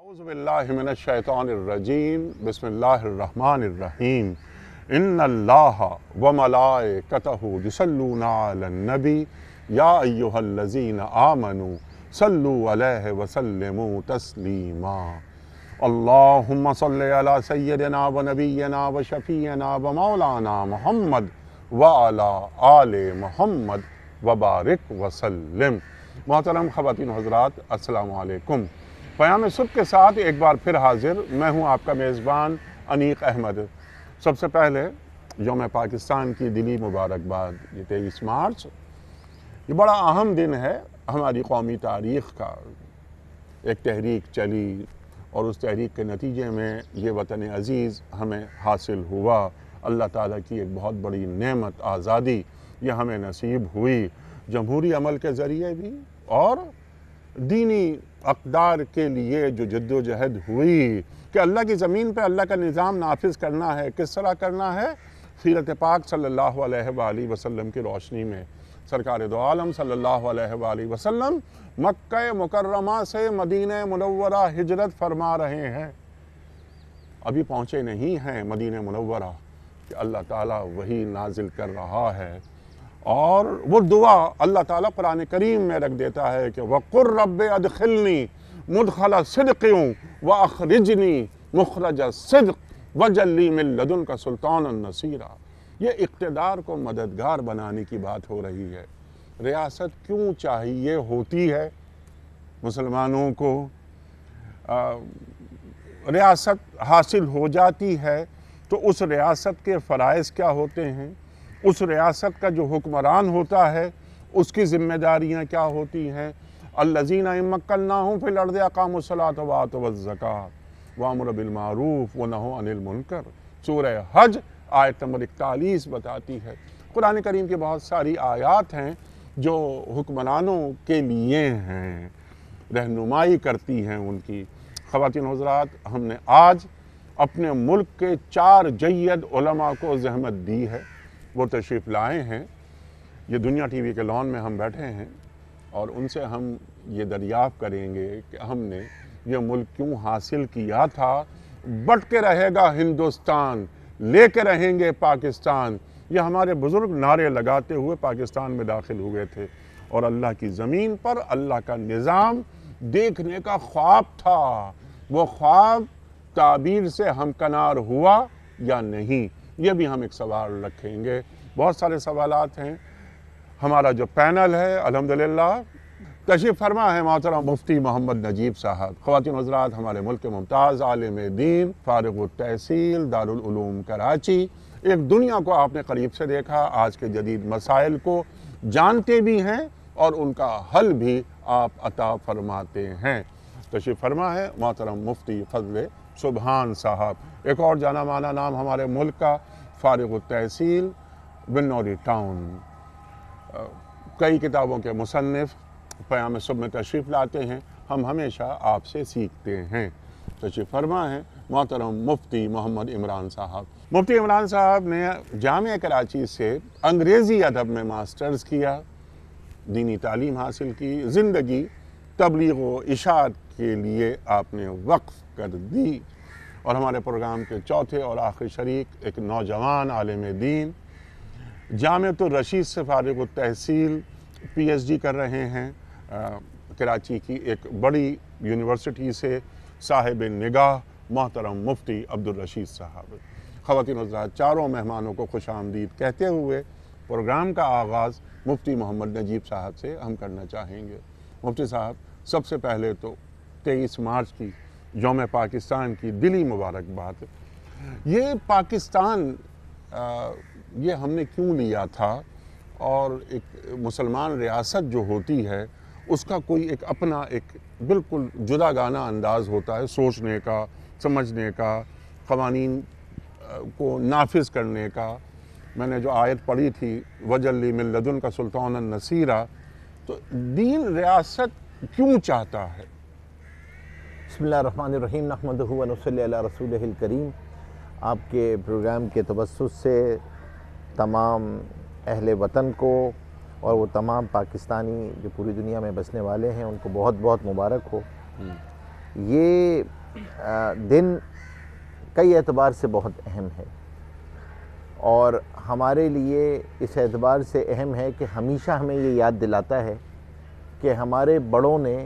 शैतानरजीम बसमीम इन व मलाए कतहूसलूनबी याजीन आमनु सल्लु अलैहि वसल्लम तस्लीमा अल्लाहुम्म सल्लि अला सय्यदना व नबीना मौलाना मोहम्मद व अला आले मोहम्मद व बारिक मोहतरम ख़वातिन हज़रात अस्सलाम बयान सुख के साथ एक बार फिर हाजिर मैं हूँ आपका मेज़बान अनीक अहमद सबसे पहले योम पाकिस्तान की दिली मुबारकबाद ये तेईस मार्च ये बड़ा अहम दिन है हमारी कौमी तारीख़ का एक तहरीक चली और उस तहरीक के नतीजे में ये वतन अज़ीज़ हमें हासिल हुआ अल्लाह ताला की एक बहुत बड़ी नेमत आज़ादी ये हमें नसीब हुई जमहूरी अमल के ज़रिए भी और दीनी अकदार के लिए जो जद्दोजहद हुई कि अल्लाह की ज़मीन पर अल्लाह का निज़ाम नाफिज करना है किस तरह करना है सीरत पाक सल्लल्लाहु अलैहि वसल्लम की रोशनी में सरकार दो आलम सल्लल्लाहु अलैहि वसल्लम मक्का मुकर्रमा से मदीन मनवरा हिजरत फरमा रहे हैं अभी पहुँचे नहीं हैं मदीन मनवरा कि अल्लाह ताला वही नाजिल कर रहा है और वो दुआ अल्लाह ताला कुरान करीम में रख देता है कि वक़ुर रब अदखिलनी मुदखला सिदक्यूँ व अखरजनी मुखरज सिदक व जल्ली मिल्लदन का सुल्तान नसीरा ये इकतदार को मददगार बनाने की बात हो रही है रियासत क्यों चाहिए होती है मुसलमानों को आ, रियासत हासिल हो जाती है तो उस रियासत के फ़रज़ क्या होते हैं उस रियासत का जो हुक्मरान होता है उसकी ज़िम्मेदारियाँ क्या होती हैं अल्लजीना मक्ल ना हूँ फिर लड़द अकाम सलात वात वज़क़ात वामर व ना हो अनिल मुनकर सूर हज आयत नंबर इकतालीस बताती है कुरान करीम की बहुत सारी आयात हैं जो हुक्मरानों के लिए हैं रहनुमाई करती हैं उनकी ख़वान हजरात हमने आज अपने मुल्क के चार जैद को जहमत दी है वो तशरीफ़ लाए हैं ये दुनिया टीवी के लॉन में हम बैठे हैं और उनसे हम ये दरियाफ़ करेंगे कि हमने ये मुल्क क्यों हासिल किया था बट के रहेगा हिंदुस्तान ले के रहेंगे पाकिस्तान ये हमारे बुज़ुर्ग नारे लगाते हुए पाकिस्तान में दाखिल हुए थे और अल्लाह की ज़मीन पर अल्लाह का निज़ाम देखने का ख्वाब था वो ख्वाब ताबीर से हमकनार हुआ या नहीं ये भी हम एक सवाल रखेंगे बहुत सारे सवाल हैं हमारा जो पैनल है अलहमदिल्ला तशीफ फरमा है मोहतरम मुफ्ती मोहम्मद नजीब साहब खातिन हजरात हमारे मुल्क के मुमताज़ आलम दीन फ़ारग तहसील दारूम कराची एक दुनिया को आपने करीब से देखा आज के जदीद मसाइल को जानते भी हैं और उनका हल भी आप अता फरमाते हैं तशीफ फरमा है मोहतरम मुफ्ती फजल सुबहान साहब एक और जाना माना नाम हमारे मुल्क का फ़ारग तहसील बिन्नौरी टाउन कई किताबों के मुसनफ़ प्याम सब में तशरीफ़ लाते हैं हम हमेशा आपसे सीखते हैं तशरीफ़ फरमा है मोहतरम मुफ्ती मोहम्मद इमरान साहब मुफ्ती इमरान साहब ने जाम कराची से अंग्रेज़ी अदब में मास्टर्स किया दीनी तालीम हासिल की ज़िंदगी तबलीग व इशात के लिए आपने वक्फ कर दी और हमारे प्रोग्राम के चौथे और आखिरी शरीक एक नौजवान आलम दीन जाम तो रशीद से फारग तहसील पी एच डी कर रहे हैं आ, कराची की एक बड़ी यूनिवर्सिटी से साहिब निगाह मोहतरम मुफ्ती अब्दुलरशीद साहब खवतिन चारों मेहमानों को खुश आमदीद कहते हुए प्रोग्राम का आगाज़ मुफ्ती मोहम्मद नजीब साहब से हम करना चाहेंगे मुफ्ती साहब सबसे पहले तो तेईस मार्च की योम पाकिस्तान की दिली मुबारकबाद ये पाकिस्तान आ, ये हमने क्यों लिया था और एक मुसलमान रियासत जो होती है उसका कोई एक अपना एक बिल्कुल जुदा गाना अंदाज होता है सोचने का समझने का कवानीन को नाफिज करने का मैंने जो आयत पढ़ी थी वजल्ली मिल्लदन का सुल्तान नसीरा तो दीन रियासत क्यों चाहता है बसमीम नहमदल रसूल करीम आपके प्रोग्राम के तबसुस से तमाम अहल वतन को और वो तमाम पाकिस्तानी जो पूरी दुनिया में बसने वाले हैं उनको बहुत बहुत मुबारक हो हम्म। ये आ, दिन कई एतबार से बहुत अहम है और हमारे लिए इस एतबार से अहम है कि हमेशा हमें ये याद दिलाता है कि हमारे बड़ों ने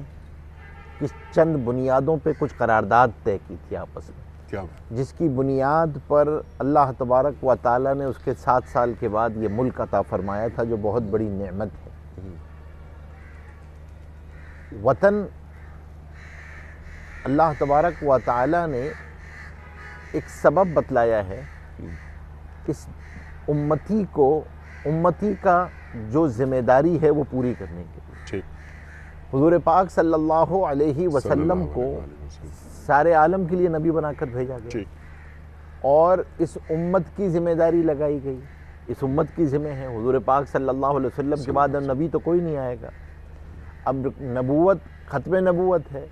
कि चंद बुनियादों पे कुछ करारदाद तय की थी आपस में क्या जिसकी बुनियाद पर अल्लाह तबारक व ताली ने उसके सात साल के बाद ये मुल्क अता फरमाया था जो बहुत बड़ी नेमत है वतन अल्लाह तबारक व ताली ने एक सबब बतलाया है इस उम्मती को उम्मती का जो ज़िम्मेदारी है वो पूरी करने की हजूर पाक सल्लल्लाहु अलैहि वसल्लम को सारे आलम के लिए नबी बनाकर भेजा गया और इस उम्मत की जिम्मेदारी लगाई गई इस उम्मत की ज़िम्मे है हजूर पाक सल्लल्लाहु अलैहि वसल्लम के बाद अब नबी तो कोई नहीं आएगा अब नबूवत ख़त्म नबूवत है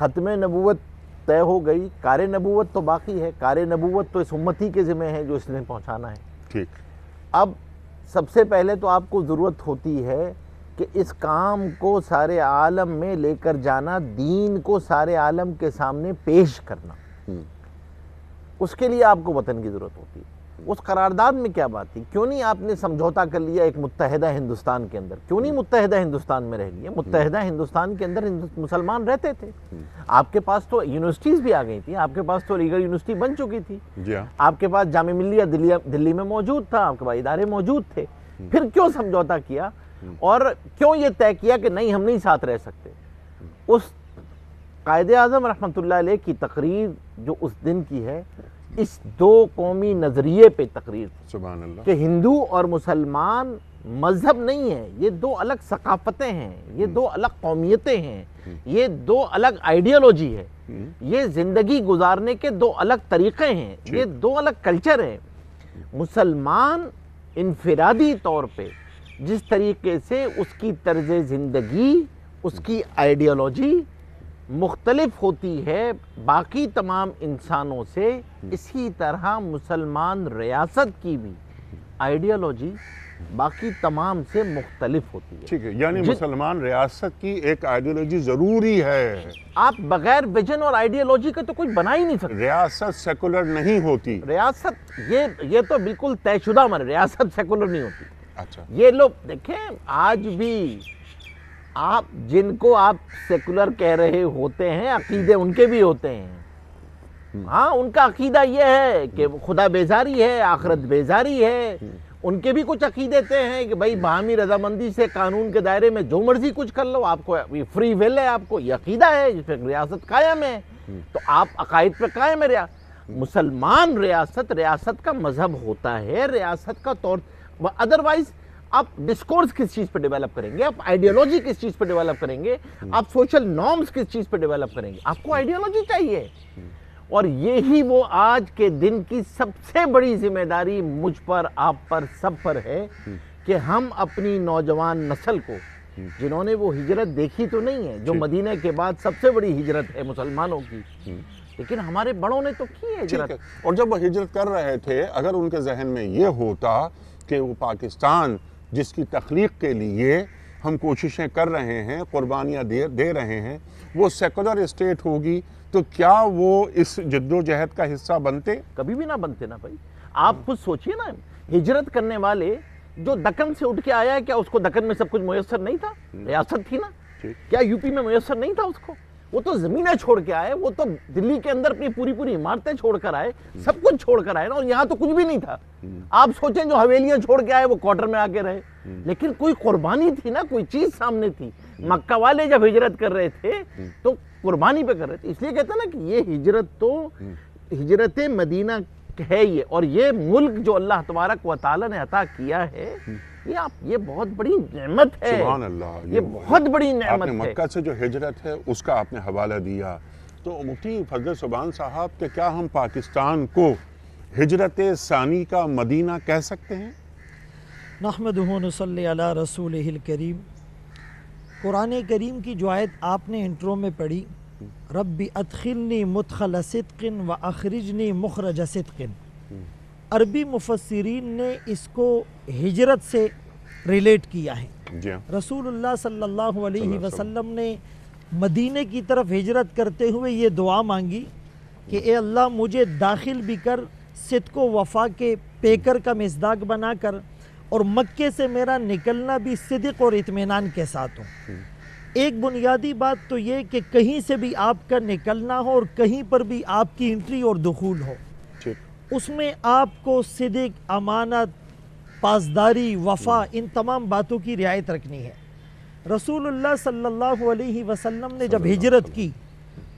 ख़त्म नबूवत तय हो गई कार नबूवत तो बाकी है कार नबूवत तो इस उम्मत ही के ज़िम्मे है जो इसने पहुँचाना है ठीक अब सबसे पहले तो आपको ज़रूरत होती है कि इस काम को सारे आलम में लेकर जाना दीन को सारे आलम के सामने पेश करना हम्म। उसके लिए आपको वतन की ज़रूरत होती है उस करारदाद में क्या बात थी क्यों नहीं आपने समझौता कर लिया एक मुतहदा हिंदुस्तान के अंदर क्यों नहीं हम्म। मुतहदा हिंदुस्तान में रह लिया मुतहदा हम्म। हिंदुस्तान के अंदर मुसलमान रहते थे आपके पास तो यूनिवर्सिटीज़ भी आ गई थी आपके पास तो अलीगढ़ यूनिवर्सिटी बन चुकी थी हाँ। आपके पास जाम मिलिया दिल्ली में मौजूद था आपके पास इदारे मौजूद थे फिर क्यों समझौता किया और क्यों ये तय किया कि नहीं हम नहीं साथ रह सकते उस कायद अजम रहमतुल्ल की तकरीर जो उस दिन की है इस दो कौमी नज़रिए पे तकरीर कि हिंदू और मुसलमान मज़हब नहीं है ये दो अलग सकाफतें हैं ये हम्म। दो अलग कौमियतें हैं हम्म। ये दो अलग आइडियोलॉजी है हम्म। ये ज़िंदगी गुजारने के दो अलग तरीक़े हैं ये दो अलग कल्चर है मुसलमान इनफरादी तौर पर जिस तरीके से उसकी तर्ज ज़िंदगी उसकी आइडियोलॉजी मुख्तलफ होती है बाकी तमाम इंसानों से इसी तरह मुसलमान रियासत की भी आइडियोलॉजी बाकी तमाम से मुख्तलिफ होती है ठीक है यानी मुसलमान रियासत की एक आइडियोलॉजी ज़रूरी है आप बगैर विजन और आइडियोलॉजी का तो कुछ बना ही नहीं सकते रियासत सेकुलर नहीं होती रियासत ये ये तो बिल्कुल तयशुदा मन रियासत सेकुलर नहीं होती अच्छा ये लोग देखें आज भी आप जिनको आप सेकुलर कह रहे होते हैं अकीदे उनके भी होते हैं हम्म। हाँ उनका अकीदा ये है कि हम्म। खुदा बेजारी है आखरत हम्म। बेजारी है उनके भी कुछ अकीदे थे हैं कि भाई बाहमी रजामंदी से कानून के दायरे में जो मर्जी कुछ कर लो आपको ये फ्री विल है आपको ये अकीदा है जिस पर रियासत कायम है तो आप अकायद पर कायम है रिया मुसलमान रियासत रियासत का मजहब होता है रियासत का तौर अदरवाइज आप डिस्कोर्स किस चीज़ पर डेवलप करेंगे आप आइडियोलॉजी किस चीज़ पर डेवलप करेंगे हम्म। आप सोशल नॉर्म्स किस चीज़ पर डेवलप करेंगे आपको आइडियोलॉजी हम्म। चाहिए हम्म। और यही वो आज के दिन की सबसे बड़ी जिम्मेदारी मुझ पर आप पर सब पर है कि हम अपनी नौजवान नस्ल को जिन्होंने वो हिजरत देखी तो नहीं है जो मदीना के बाद सबसे बड़ी हिजरत है मुसलमानों की लेकिन हमारे बड़ों ने तो की है हिजरत और जब वो हिजरत कर रहे थे अगर उनके जहन में ये होता कि वो पाकिस्तान जिसकी तख्लीक के लिए हम कोशिशें कर रहे हैं कुर्बानियाँ दे दे रहे हैं वो सेकुलर स्टेट होगी तो क्या वो इस जद्दोजहद का हिस्सा बनते कभी भी ना बनते ना भाई आप खुद सोचिए ना हिजरत करने वाले जो दक्कन से उठ के आया है क्या उसको दक्कन में सब कुछ मैसर नहीं था रियासत थी ना क्या यूपी में मैसर नहीं था उसको वो तो ज़मीनें छोड़ के आए वो तो दिल्ली के अंदर अपनी पूरी पूरी इमारतें छोड़ कर आए हम्म। सब कुछ छोड़ कर आए ना और यहाँ तो कुछ भी नहीं था हम्म। आप सोचें जो हवेलियां छोड़ के आए वो क्वार्टर में आके रहे हम्म। लेकिन कोई कुर्बानी थी ना कोई चीज़ सामने थी मक्का वाले जब हिजरत कर रहे थे तो कुर्बानी पे कर रहे थे इसलिए कहते ना कि ये हिजरत तो हिजरत मदीना है ये और ये मुल्क जो अल्लाह तबारक व ने अता किया है ये आप ये बहुत बड़ी नेमत है सुभान अल्लाह ये, ये बहुत बड़ी नेमत आपने मक्का से जो हिजरत है उसका आपने हवाला दिया तो मुफ्ती फजल सुबान साहब के क्या हम पाकिस्तान को हिजरत सानी का मदीना कह सकते हैं नहमद अला रसूल करीम कुरान करीम की जो आयत आपने इंट्रो में पढ़ी रब्बी अतखिलनी मुतखल सिद्किन व अखरजनी मुखरज सिद्किन अरबी मुफसरीन ने इसको हिजरत से रिलेट किया है हाँ। रसूलुल्लाह सल्लल्लाहु अलैहि वसल्लम ने मदीने की तरफ हिजरत करते हुए ये दुआ मांगी कि ए अल्लाह मुझे दाखिल भी कर सिद को वफा के पेकर का मजदाक बनाकर और मक्के से मेरा निकलना भी सिदक और इतमान के साथ हो हम्म। एक बुनियादी बात तो ये कि कहीं से भी आपका निकलना हो और कहीं पर भी आपकी इंट्री और दखूल हो उसमें आपको सिदिक अमानत पासदारी वफा इन तमाम बातों की रियायत रखनी है रसूलुल्लाह सल्लल्लाहु अलैहि वसल्लम ने जब हिजरत की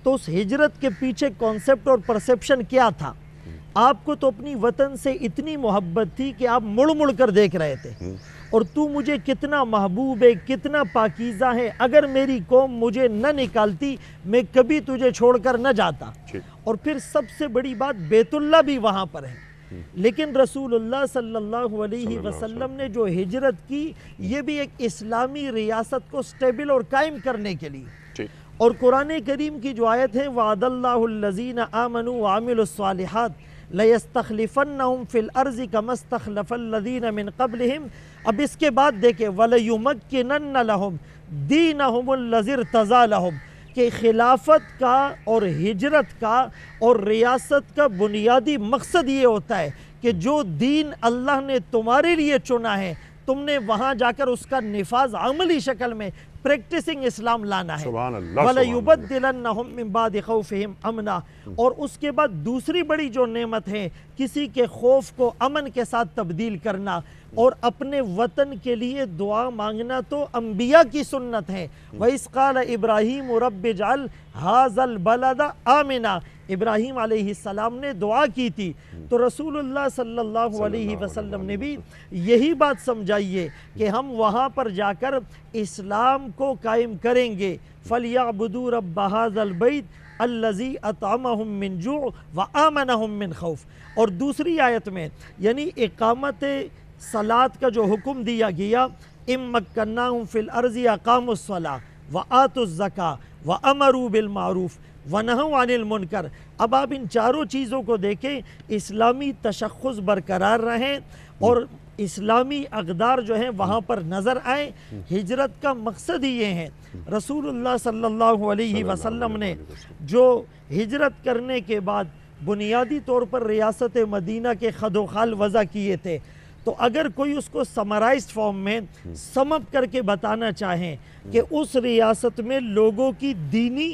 तो उस हिजरत के पीछे कॉन्सेप्ट और परसेप्शन क्या था हम्म। आपको तो अपनी वतन से इतनी मोहब्बत थी कि आप मुड़ मुड़ कर देख रहे थे हम्म। और तू मुझे कितना महबूब है कितना पाकिज़ा है अगर मेरी कौम मुझे न निकालती मैं कभी तुझे छोड़कर न जाता और फिर सबसे बड़ी बात बेतुल्ला भी वहाँ पर है हम्म। लेकिन रसूलुल्लाह सल्लल्लाहु अलैहि वसल्लम ने जो हिजरत की ये भी एक इस्लामी रियासत को स्टेबल और कायम करने के लिए और कुरान करीम की जो आयत है वादल्लाजीन आमनु आमिलसालहत लयस्तखलफ़न फ़िलअर्ज़ी अर्ज़ मिन कबलहम अब इसके बाद देखे वलयुमक के नहम दीन लज़िर तज़ा लहम के खिलाफत का और हिजरत का और रियासत का बुनियादी मकसद ये होता है कि जो दीन अल्लाह ने तुम्हारे लिए चुना है तुमने वहाँ जाकर उसका नफाज अमली शक्ल में प्रैक्टिसिंग इस्लाम लाना है वलयुबत दिलबाद अमना और उसके बाद दूसरी बड़ी जो नेमत है किसी के खौफ को अमन के साथ तब्दील करना और अपने वतन के लिए दुआ मांगना तो अम्बिया की सुन्नत है वैस काल इब्राहिम रब जाल हाजल बलदा आमिना इब्राहिम आसमाम ने दुआ की थी तो रसूलुल्लाह सल्लल्लाहु अलैहि वसल्लम ने भी यही बात समझाइए कि हम वहाँ पर जाकर इस्लाम को कायम करेंगे फलियाबू रब हाजलबैत अल्लज़ी अतामजू व आमन खौफ और दूसरी आयत में यानी एकामत सलात का जो हुक्म दिया गया इम मकन्ना फ़िल अर्ज़ी अकामसला व आतुज़का व अमरू बिलमारूफ़ वनहू अनिलमुनकर अब आप इन चारों चीज़ों को देखें इस्लामी तशखस बरकरार रहें और इस्लामी अकदार जो हैं वहाँ पर नज़र आए हिजरत का मकसद ही ये है रसूलुल्लाह सल्लल्लाहु अलैहि वसल्लम ने जो हिजरत करने के बाद बुनियादी तौर पर रियासत मदीना के खदोखाल वज़ा किए थे तो अगर कोई उसको समराइज फॉर्म में समप हम्म। करके बताना चाहें कि हम्म। उस रियासत में लोगों की दीनी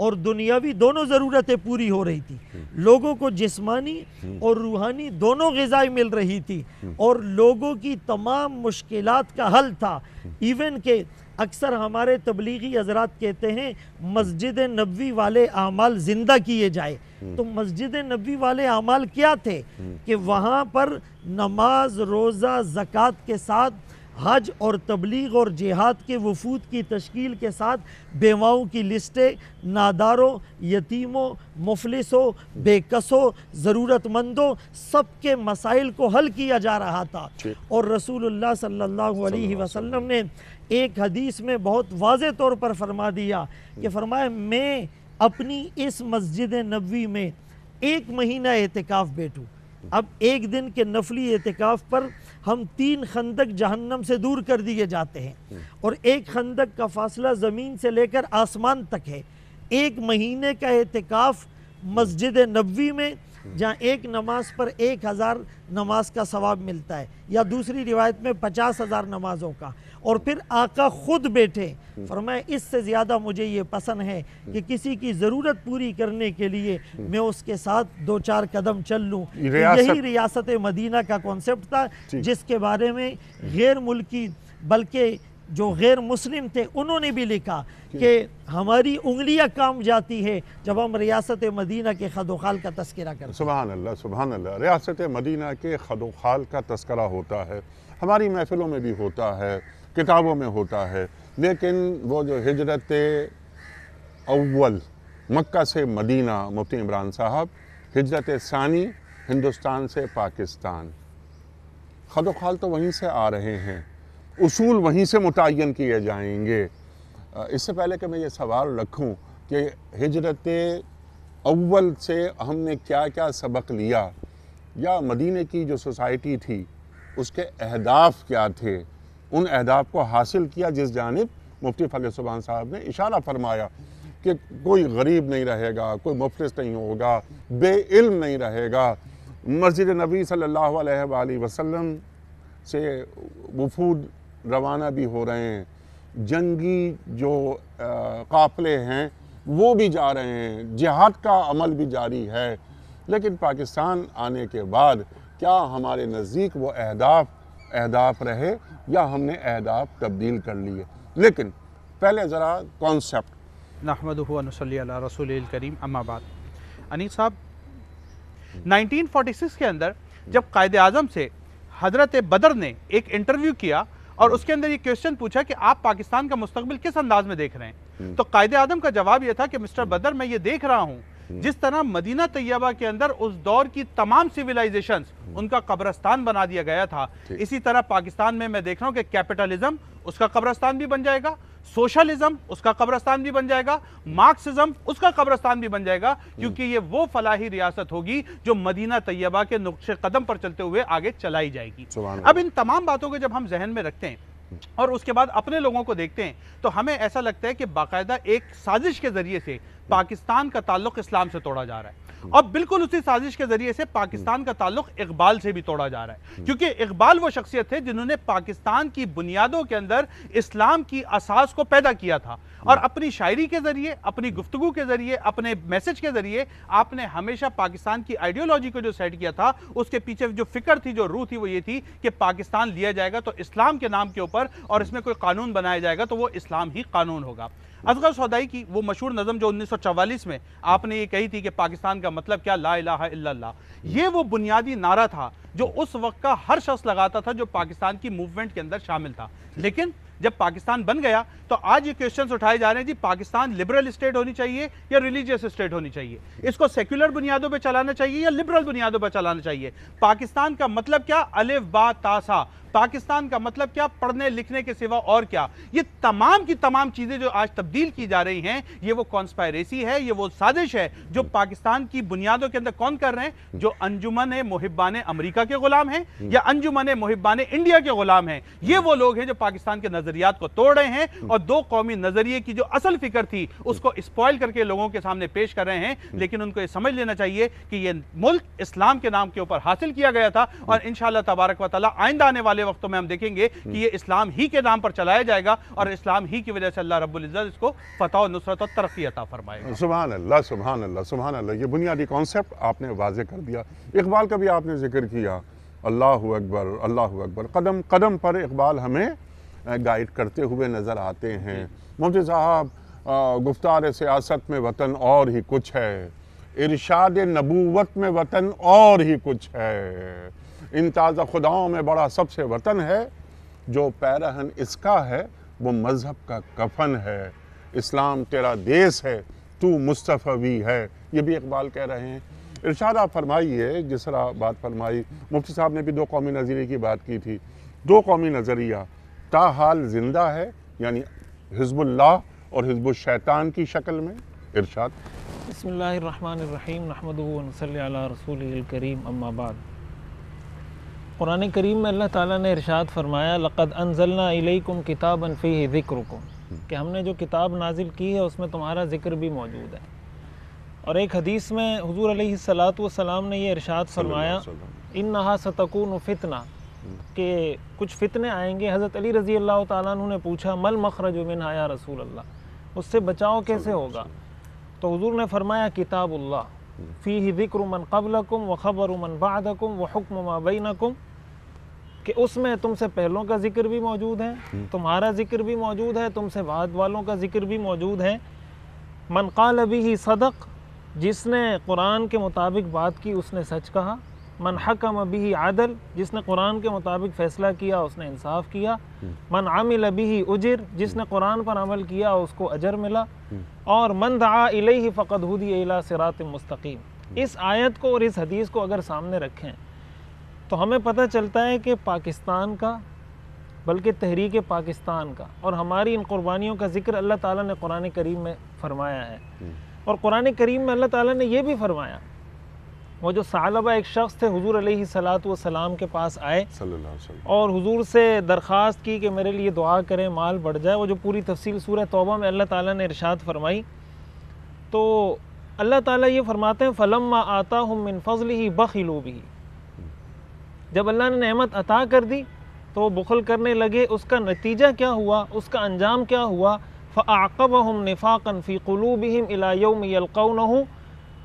और दुनियावी दोनों ज़रूरतें पूरी हो रही थी हम्म। लोगों को जिस्मानी और रूहानी दोनों गज़ाएँ मिल रही थी और लोगों की तमाम मुश्किल का हल था इवन के अक्सर हमारे तबलीगी हजरात कहते हैं मस्जिद नबी वाले अमाल ज़िंदा किए जाए हम्म। तो मस्जिद नबी वाले अमाल क्या थे हम्म। कि वहाँ पर नमाज रोज़ा ज़क़़त के साथ हज और तबलीग और जिहाद के वफूद की तश्कील के साथ बेवाओं की लिस्टें नादारों यतीमों मुफलिसों बेकसों ज़रूरतमंदों सब के मसाइल को हल किया जा रहा था और रसूलुल्लाह सल्लल्लाहु अलैहि वसल्लम ने एक हदीस में बहुत वाज तौर पर फरमा दिया कि फरमाए मैं अपनी इस मस्जिद नबी में एक महीना एहतिकाफ बैठूँ अब एक दिन के नफली एहतिकाफ पर हम तीन खंदक जहन्नम से दूर कर दिए जाते हैं और एक खंदक का फासला ज़मीन से लेकर आसमान तक है एक महीने का एहतिकाफ मस्जिद नबी में जहाँ एक नमाज पर एक हज़ार नमाज का सवाब मिलता है या दूसरी रिवायत में पचास हज़ार नमाजों का और फिर आका ख़ुद बैठे फरमाए इससे ज़्यादा मुझे ये पसंद है कि किसी की ज़रूरत पूरी करने के लिए मैं उसके साथ दो चार कदम चल लूँ रियासत। तो यही रियासत मदीना का कॉन्सेप्ट था जिसके बारे में गैर मुल्की बल्कि जो गैर मुस्लिम थे उन्होंने भी लिखा कि हमारी उंगलियां काम जाती है जब हम रियासत मदीना के खदोखाल का तस्करा करते सुबह अल्लाह सुबह अल्लाह रियासत मदीना के खदोखाल का तस्करा होता है हमारी महफिलों में भी होता है किताबों में होता है लेकिन वो जो हजरत अव्वल मक्का से मदीना मुफ्ती इमरान साहब हजरत सानी हिंदुस्तान से पाकिस्तान खदोखाल तो वहीं से आ रहे हैं उसूल वहीं से मुतन किए जाएंगे इससे पहले कि मैं ये सवाल रखूँ कि हजरत अव्वल से हमने क्या क्या सबक लिया या मदीने की जो सोसाइटी थी उसके अहदाफ क्या थे उन अहदाफ को हासिल किया जिस जानब मुफ्ती फल सुबहान साहब ने इशारा फरमाया कि कोई गरीब नहीं रहेगा कोई मुफलिस नहीं होगा बेइल नहीं रहेगा मस्जिद नबी सल्लल्लाहु अलैहि वसल्लम से वफूद रवाना भी हो रहे हैं जंगी जो काफ़ले हैं वो भी जा रहे हैं जिहाद का अमल भी जारी है लेकिन पाकिस्तान आने के बाद क्या हमारे नज़दीक वो अहदाफ अहदाफ रहे या हमने अहदाफ तब्दील कर लिए लेकिन पहले ज़रा कॉन्सेप्ट नहमद रसूल करीम अम्माबाद अनिल साहब 1946 के अंदर जब कायद आज़म से हजरत बदर ने एक इंटरव्यू किया और उसके अंदर ये क्वेश्चन पूछा कि आप पाकिस्तान का मुस्तबिल किस अंदाज में देख रहे हैं हम्म। तो कायदे आदम का जवाब यह था कि मिस्टर बदर मैं ये देख रहा हूँ हम्म। जिस तरह मदीना तैयबा के अंदर उस दौर की तमाम सिविलाइजेशन हम्म। उनका कब्रस्तान बना दिया गया था इसी तरह पाकिस्तान में मैं देख रहा हूं कि कैपिटलिज्म उसका कब्रस्तान भी बन जाएगा सोशलिज्म उसका कब्रस्तान भी बन जाएगा मार्क्सिज्म उसका कब्रस्तान भी बन जाएगा क्योंकि ये वो फलाही रियासत होगी जो मदीना तैयबा के नुक्श कदम पर चलते हुए आगे चलाई जाएगी अब इन तमाम बातों को जब हम जहन में रखते हैं और उसके बाद अपने लोगों को देखते हैं तो हमें ऐसा लगता है कि बाकायदा एक साजिश के जरिए से पाकिस्तान का ताल्लुक इस्लाम से तोड़ा जा रहा है और हम्म। बिल्कुल उसी साजिश के जरिए से पाकिस्तान का ताल्लुक इकबाल से भी तोड़ा जा रहा है हम्म। क्योंकि इकबाल वो शख्सियत थे जिन्होंने पाकिस्तान की बुनियादों के अंदर इस्लाम की असास को पैदा किया था और हम्म। अपनी शायरी के जरिए अपनी गुफ्तु के जरिए अपने मैसेज के जरिए आपने हमेशा पाकिस्तान की आइडियोलॉजी को जो सेट किया था उसके पीछे जो फिक्र थी जो रूह थी वो ये थी कि पाकिस्तान लिया जाएगा तो इस्लाम के नाम के ऊपर और इसमें कोई कानून बनाया जाएगा तो वो इस्लाम ही कानून होगा असगर सौदाई की वो मशहूर नज़म जो 1944 में आपने ये कही थी कि पाकिस्तान का मतलब क्या ला इलाहा इल्लल्लाह ये वो बुनियादी नारा था जो उस वक्त का हर शख्स लगाता था जो पाकिस्तान की मूवमेंट के अंदर शामिल था लेकिन जब पाकिस्तान बन गया तो आज ये क्वेश्चन उठाए जा रहे हैं जी पाकिस्तान लिबरल स्टेट होनी चाहिए या रिलीजियस स्टेट होनी चाहिए इसको सेक्युलर बुनियादों पर चलाना चाहिए या लिबरल बुनियादों पर चलाना चाहिए पाकिस्तान का मतलब क्या अलिफ बा तासा पाकिस्तान का मतलब क्या पढ़ने लिखने के सिवा और क्या ये तमाम की तमाम चीज़ें जो आज तब्दील की जा रही हैं ये वो कॉन्स्पायरेसी है ये वो साजिश है जो पाकिस्तान की बुनियादों के अंदर कौन कर रहे हैं जो अंजुमन मुहिबान अमरीका के गुलाम हैं या अंजुमन मुहिबान इंडिया के गुलाम हैं ये वो लोग हैं जो पाकिस्तान के नजर नजरियात को तोड़ रहे हैं हम्म। और दो कौमी नजरिए की जो असल फिक्र थी उसको स्पॉयल हम्म। करके लोगों के सामने पेश कर रहे हैं हम्म। लेकिन उनको ये समझ लेना चाहिए कि ये मुल्क इस्लाम के नाम के ऊपर हासिल किया गया था और इन शाह तबारक वाली आइंदा आने वाले वक्तों में हम देखेंगे कि ये इस्लाम ही के नाम पर चलाया जाएगा और इस्लाम ही की वजह से अल्लाह रबुल्ज़त इसको फतह नुसरत और तरक्की अता फरमाएगा सुबहान अल्लाह सुबहान अल्लाह सुबहान अल्लाह ये बुनियादी कॉन्सेप्ट आपने वाजे कर दिया इकबाल का भी आपने जिक्र किया अल्लाह अकबर अल्लाह अकबर कदम कदम पर इकबाल हमें गाइड करते हुए नज़र आते हैं मुफ्ती साहब गुफ्तार सियासत में वतन और ही कुछ है इरशाद नबूवत में वतन और ही कुछ है इन ताज़ा खुदाओं में बड़ा सबसे वतन है जो पैरहन इसका है वो मज़हब का कफन है इस्लाम तेरा देश है तू मुस्तफ़वी है ये भी इकबाल कह रहे हैं इरशाद आप फरमाइए जिस तरह बात फरमाई मुफ्ती साहब ने भी दो कौमी नज़रिए की बात की थी दो कौमी नज़रिया ताहाल ज़िंदा है यानी हिजबुल्ला और हिजबुल शैतान की शक्ल में इरशाद बसमीम नहमदल रसूल करीम अम्माबाद कुरान करीम में अल्लाह ताला ने इरशाद फरमाया लक़द अनजलनाकुम किताब अनफ़ी ज़िक्रकुम कि हमने जो किताब नाजिल की है उसमें तुम्हारा ज़िक्र भी मौजूद है और एक हदीस में हजूर सलात ने यह इरशाद फरमाया इन नहा सतकून फ़ितना कि कुछ फितने आएंगे हज़रत अली रज़ी अल्लाह तु ने पूछा मल मखरज मिन आया रसूल अल्लाह उससे बचाव कैसे होगा तो हज़ू ने फरमाया किताबुल्ला फ़ी ही ज़िक्र मन कबलकुम व ख़बर मन बादकुम व हुक्म बैनकुम कि उसमें तुमसे पहलों का ज़िक्र भी मौजूद है हम्म। तुम्हारा ज़िक्र भी मौजूद है तुमसे बाद वालों का ज़िक्र भी मौजूद है मन काल अभी ही सदक जिसने कुरान के मुताबिक बात की उसने सच कहा मन हकम ही आदल जिसने कुरान के मुताबिक फ़ैसला किया उसने इंसाफ किया हम्म। मन आमिल ही उजर जिसने हम्म। कुरान पर अमल किया उसको अजर मिला हम्म। और मन दआ इलही फ़कत अला सरात मुस्तकीम इस आयत को और इस हदीस को अगर सामने रखें तो हमें पता चलता है कि पाकिस्तान का बल्कि तहरीक पाकिस्तान का और हमारी इन कुर्बानियों का जिक्र अल्लाह ताली ने कुरान करीम में फरमाया है और कुरान करीम में अल्लाह ताली ने यह भी फरमाया वो जो सालबा एक शख्स थे हजूर सलात वसलाम के पास आए और हजूर से दरख्वास्त की कि मेरे लिए दुआ करें माल बढ़ जाए वो जो पूरी तफसील सूरह तोबा में अल्लाह ताला ने इरशाद फरमाई तो अल्लाह ताला ये फरमाते हैं फ़लम आता हम मिन फजल ही बखिलो भी जब अल्लाह ने नहमत अता कर दी तो वो बुखल करने लगे उसका नतीजा क्या हुआ उसका अंजाम क्या हुआ आकब हम नफ़ाक़न फ़ी कलूब हम इलायम यलकौन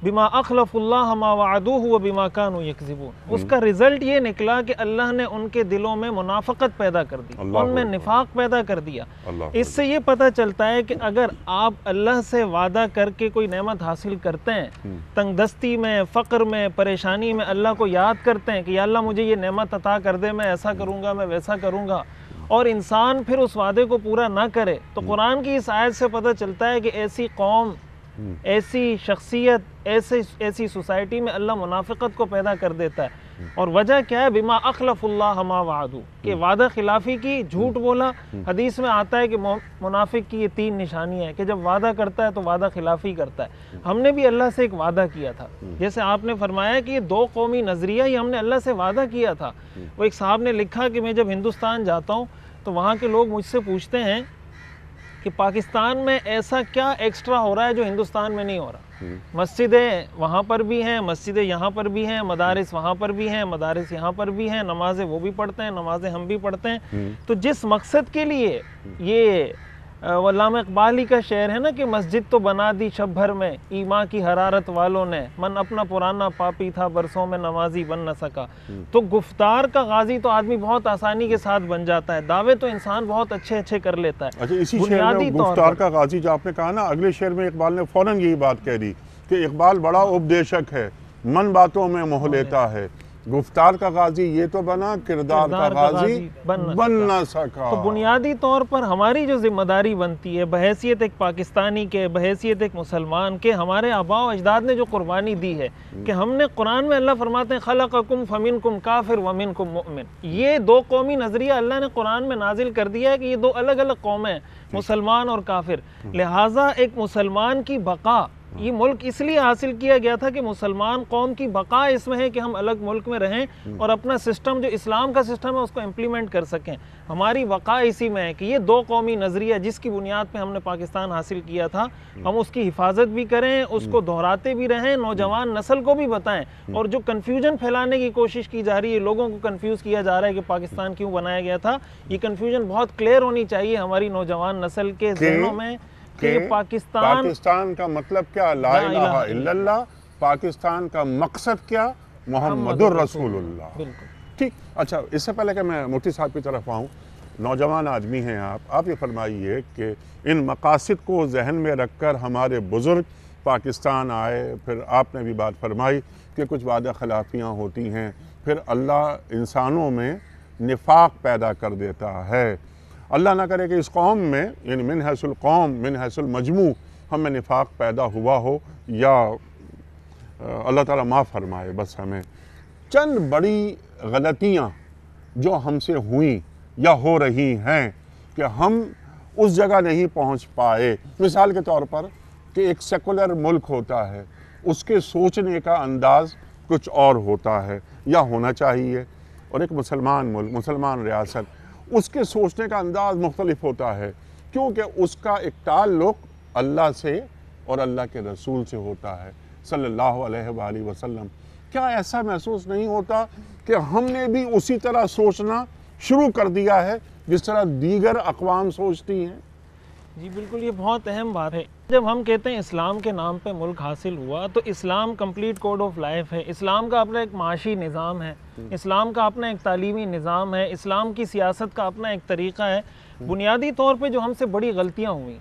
बिमा अखलफ़ुल्लादू हुआ बिमा कानू यकजिबू हम्म। उसका रिज़ल्ट ये निकला कि अल्लाह ने उनके दिलों में मुनाफ़त पैदा कर दी उनमें निफाक पैदा कर दिया इससे ये पता चलता है कि अगर आप अल्लाह से वादा करके कोई नेमत हासिल करते हैं हम्म। तंग दस्ती में फ़क्र में परेशानी में अल्लाह को याद करते हैं कि अल्लाह मुझे ये नेमत अता कर दे मैं ऐसा करूँगा मैं वैसा करूँगा और इंसान फिर उस वादे को पूरा ना करे तो हम्म। कुरान की इस आयत से पता चलता है कि ऐसी कौम हम्म। ऐसी शख्सियत ऐसे ऐसी सोसाइटी में अल्लाह मुनाफिकत को पैदा कर देता है हम्म। और वजह क्या है बिमा अखलफुल्ला हमा वादू के हम्म। वादा खिलाफी की झूठ बोला हदीस में आता है कि मुनाफिक की ये तीन निशानियाँ हैं कि जब वादा करता है तो वादा खिलाफी करता है हमने भी अल्लाह से एक वादा किया था जैसे आपने फरमाया कि ये दो कौमी नज़रिया ही हमने अल्लाह से वादा किया था वो एक साहब ने लिखा कि मैं जब हिंदुस्तान जाता हूँ तो वहाँ के लोग मुझसे पूछते हैं कि पाकिस्तान में ऐसा क्या एक्स्ट्रा हो रहा है जो हिंदुस्तान में नहीं हो रहा हम्म। मस्जिदें वहाँ पर भी हैं मस्जिदें यहाँ पर भी हैं मदारस हम्म। वहाँ पर भी हैं मदारस यहाँ पर भी हैं नमाज़ें वो भी पढ़ते हैं नमाज़ें हम भी पढ़ते हैं हम्म। तो जिस मकसद के लिए ये वलाम इकबाल ही का शेर है ना कि मस्जिद तो बना दी शब भर में ईमा की हरारत वालों ने मन अपना पुराना पापी था बरसों में नमाजी बन न सका हम्म। तो गुफ्तार का गाजी तो आदमी बहुत आसानी के साथ बन जाता है दावे तो इंसान बहुत अच्छे अच्छे कर लेता है अच्छा इसी शेर में गुफ्तार का गाजी जो आपने कहा ना अगले शेर में इकबाल ने फ़ौरन यही बात कह दी कि इकबाल बड़ा उपदेशक है मन बातों में मोह लेता है गुफ्तार का गाजी ये तो बना किरदार का, का गाजी बन ना सका तो बुनियादी तौर पर हमारी जो जिम्मेदारी बनती है बहसीत एक पाकिस्तानी के बहसीत एक मुसलमान के हमारे आबाव अजदाद ने जो कुर्बानी दी है कि हमने कुरान में अल्लाह फरमाते हैं खल कम फमिन कुम काफिर वमिन कुम मोमिन ये दो कौमी नज़रिया अल्लाह ने कुरान में नाजिल कर दिया है कि ये दो अलग अलग कौमें हैं मुसलमान और काफिर हम्म। लिहाजा एक मुसलमान की बका ये मुल्क इसलिए हासिल किया गया था कि मुसलमान कौम की बका इसमें है कि हम अलग मुल्क में रहें हम्म। और अपना सिस्टम जो इस्लाम का सिस्टम है उसको इम्प्लीमेंट कर सकें हमारी वक़ा इसी में है कि ये दो कौमी नज़रिया जिसकी बुनियाद पर हमने पाकिस्तान हासिल किया था हम्म। हम उसकी हिफाजत भी करें उसको हम्म। दोहराते भी रहें नौजवान नस्ल को भी बताएं और जो कन्फ्यूजन फैलाने की कोशिश की जा रही है लोगों को कन्फ्यूज़ किया जा रहा है कि पाकिस्तान क्यों बनाया गया था ये कन्फ्यूजन बहुत क्लियर होनी चाहिए हमारी नौजवान नस्ल के जहनों में के पाकिस्तान पाकिस्तान का मतलब क्या ला इलाहा इल्लल्लाह पाकिस्तान का मकसद क्या मोहम्मद रसूलुल्लाह ठीक अच्छा इससे पहले कि मैं मुफ्ती साहब की तरफ आऊँ नौजवान आदमी हैं आप आप ये फरमाइए कि इन मकासद को जहन में रख कर हमारे बुज़ुर्ग पाकिस्तान आए फिर आपने भी बात फरमाई कि कुछ वादा खिलाफियाँ होती हैं फिर अल्लाह इंसानों में निफाक पैदा कर देता है अल्लाह ना करे कि इस कौम में यानी मिन हैसल कौम मिन हैसुल मजमू हमें निफाक पैदा हुआ हो या अल्लाह ताला माफ़ फरमाए बस हमें चंद बड़ी गलतियाँ जो हमसे हुई या हो रही हैं कि हम उस जगह नहीं पहुँच पाए मिसाल के तौर पर कि एक सेकुलर मुल्क होता है उसके सोचने का अंदाज़ कुछ और होता है या होना चाहिए और एक मुसलमान मुल्क मुसलमान रियासत उसके सोचने का अंदाज़ मुख्तलिफ होता है क्योंकि उसका एक ताल्लुक अल्लाह से और अल्लाह के रसूल से होता है सल्लल्लाहु अलैहि वसल्लम क्या ऐसा महसूस नहीं होता कि हमने भी उसी तरह सोचना शुरू कर दिया है जिस तरह दीगर अकवाम सोचती हैं जी बिल्कुल ये बहुत अहम बात है जब हम कहते हैं इस्लाम के नाम पे मुल्क हासिल हुआ तो Islam complete code of life है इस्लाम का अपना एक माशी निज़ाम है इस्लाम का अपना एक तालीमी निज़ाम है इस्लाम की सियासत का अपना एक तरीक़ा है बुनियादी तौर पे जो हमसे बड़ी गलतियां हुई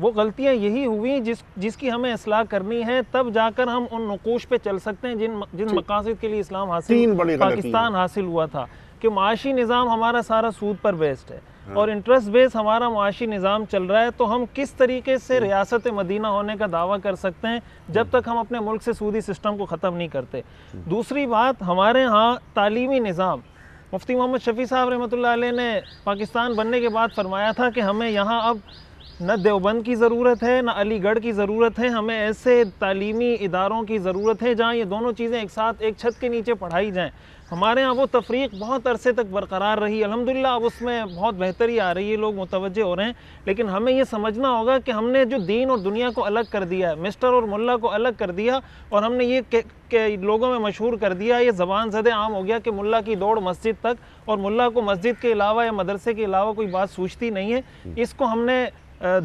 वो गलतियां यही हुई जिस जिसकी हमें असलाह करनी है तब जाकर हम उन नकोश पे चल सकते हैं जिन जिन मकासद के लिए इस्लाम हासिल पाकिस्तान हासिल हुआ था कि माशी निज़ाम हमारा सारा सूद पर बेस्ड है हाँ। और इंटरेस्ट बेस हमारा माशी निज़ाम चल रहा है तो हम किस तरीके से हाँ। रियासत मदीना होने का दावा कर सकते हैं जब हाँ। तक हम अपने मुल्क से सूदी सिस्टम को ख़त्म नहीं करते दूसरी बात हमारे यहाँ तालीमी निज़ाम मुफ्ती मोहम्मद शफ़ी साहब रहमत ने पाकिस्तान बनने के बाद फरमाया था कि हमें यहाँ अब न देवबंद की ज़रूरत है न अलीगढ़ की ज़रूरत है हमें ऐसे तालीमी इदारों की ज़रूरत है जहाँ ये दोनों चीज़ें एक साथ एक छत के नीचे पढ़ाई जाएँ हमारे यहाँ वो तफरीक बहुत अरसे तक बरकरार रही अलहमदिल्ला अब उसमें बहुत बेहतरी आ रही है लोग मुतवजह हो रहे हैं लेकिन हमें ये समझना होगा कि हमने जो दीन और दुनिया को अलग कर दिया है मिस्टर और मुल्ला को अलग कर दिया और हमने ये के, के लोगों में मशहूर कर दिया ये ज़बान जद आम हो गया कि मुला की दौड़ मस्जिद तक और मुला को मस्जिद के अलावा या मदरसे के अलावा कोई बात सूझती नहीं है इसको हमने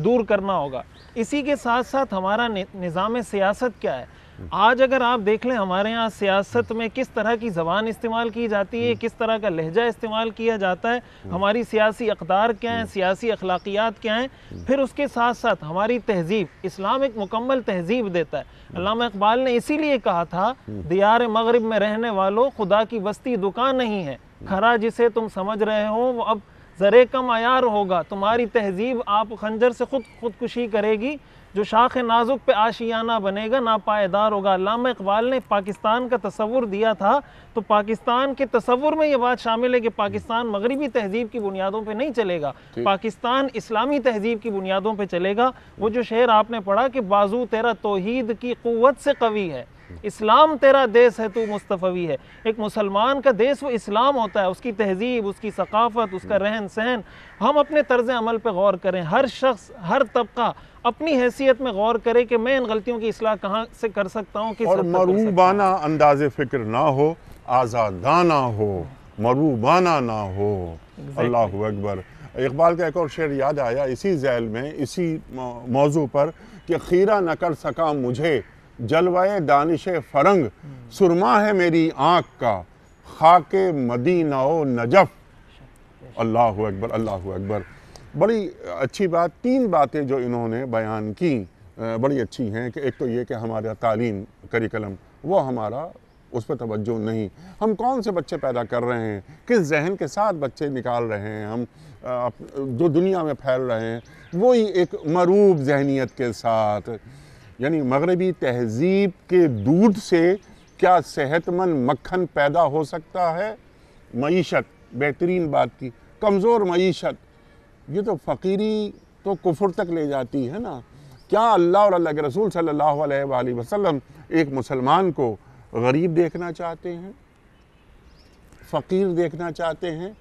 दूर करना होगा इसी के साथ साथ हमारा निज़ाम सियासत क्या है आज अगर आप देख लें हमारे यहाँ सियासत में किस तरह की जबान इस्तेमाल की जाती है किस तरह का लहजा इस्तेमाल किया जाता है हमारी सियासी अकदार क्या है सियासी अखलाकियात क्या हैं फिर उसके साथ साथ हमारी तहजीब इस्लाम एक मुकम्मल तहजीब देता है अलामा इकबाल ने इसीलिए कहा था दियार मगरब में रहने वालों खुदा की बस्ती दुकान नहीं है खरा जिसे तुम समझ रहे हो वो अब ज़रे कम आयार होगा तुम्हारी तहजीब आप खंजर से खुद खुदकुशी करेगी जो शाख नाजुक पे आशियाना बनेगा पायदार होगा अलामा इकबाल ने पाकिस्तान का तस्वुर दिया था तो पाकिस्तान के तस्वुर में ये बात शामिल है कि पाकिस्तान मगरबी तहजीब की बुनियादों पर नहीं चलेगा पाकिस्तान इस्लामी तहजीब की बुनियादों पर चलेगा वो जो शेर आपने पढ़ा कि बाजू तेरा तोहद की क़वत से कवी है इस्लाम तेरा देश है तू मुस्तफ़वी है एक मुसलमान का देश वो इस्लाम होता है उसकी तहजीब उसकी सकाफ़त उसका हम्म। रहन सहन हम अपने तर्ज अमल पर गौर करें हर शख्स हर तबका अपनी हैसियत में गौर करे कि मैं इन गलतियों की असलाह कहाँ से कर सकता हूँ और मरूबाना अंदाज फ़िक्र ना हो आज़ादाना हो मरूबाना ना हो अल्लाह अकबर इकबाल का एक और शेर याद आया इसी जैल में इसी मौजू पर कि खीरा न कर सका मुझे जलवाए दानिश फरंग सुरमा है मेरी आँख का खाके मदीना नजफ़ अल्लाह अकबर अल्लाह अकबर बड़ी अच्छी बात तीन बातें जो इन्होंने बयान की बड़ी अच्छी हैं कि एक तो ये कि हमारा तालीम करिकलम वो हमारा उस पर तोज्जो नहीं हम कौन से बच्चे पैदा कर रहे हैं किस जहन के साथ बच्चे निकाल रहे हैं हम जो दुनिया में फैल रहे हैं वही एक मरूब जहनीत के साथ यानी मगरबी तहजीब के दूध से क्या सेहतमंद मक्खन पैदा हो सकता है मीशत बेहतरीन बात की कमज़ोर मीशत ये तो फ़कीरी तो कुफर तक ले जाती है ना क्या अल्लाह और अल्लाह के रसूल सल्लल्लाहु अलैहि वसल्लम एक मुसलमान को गरीब देखना चाहते हैं फ़कीर देखना चाहते हैं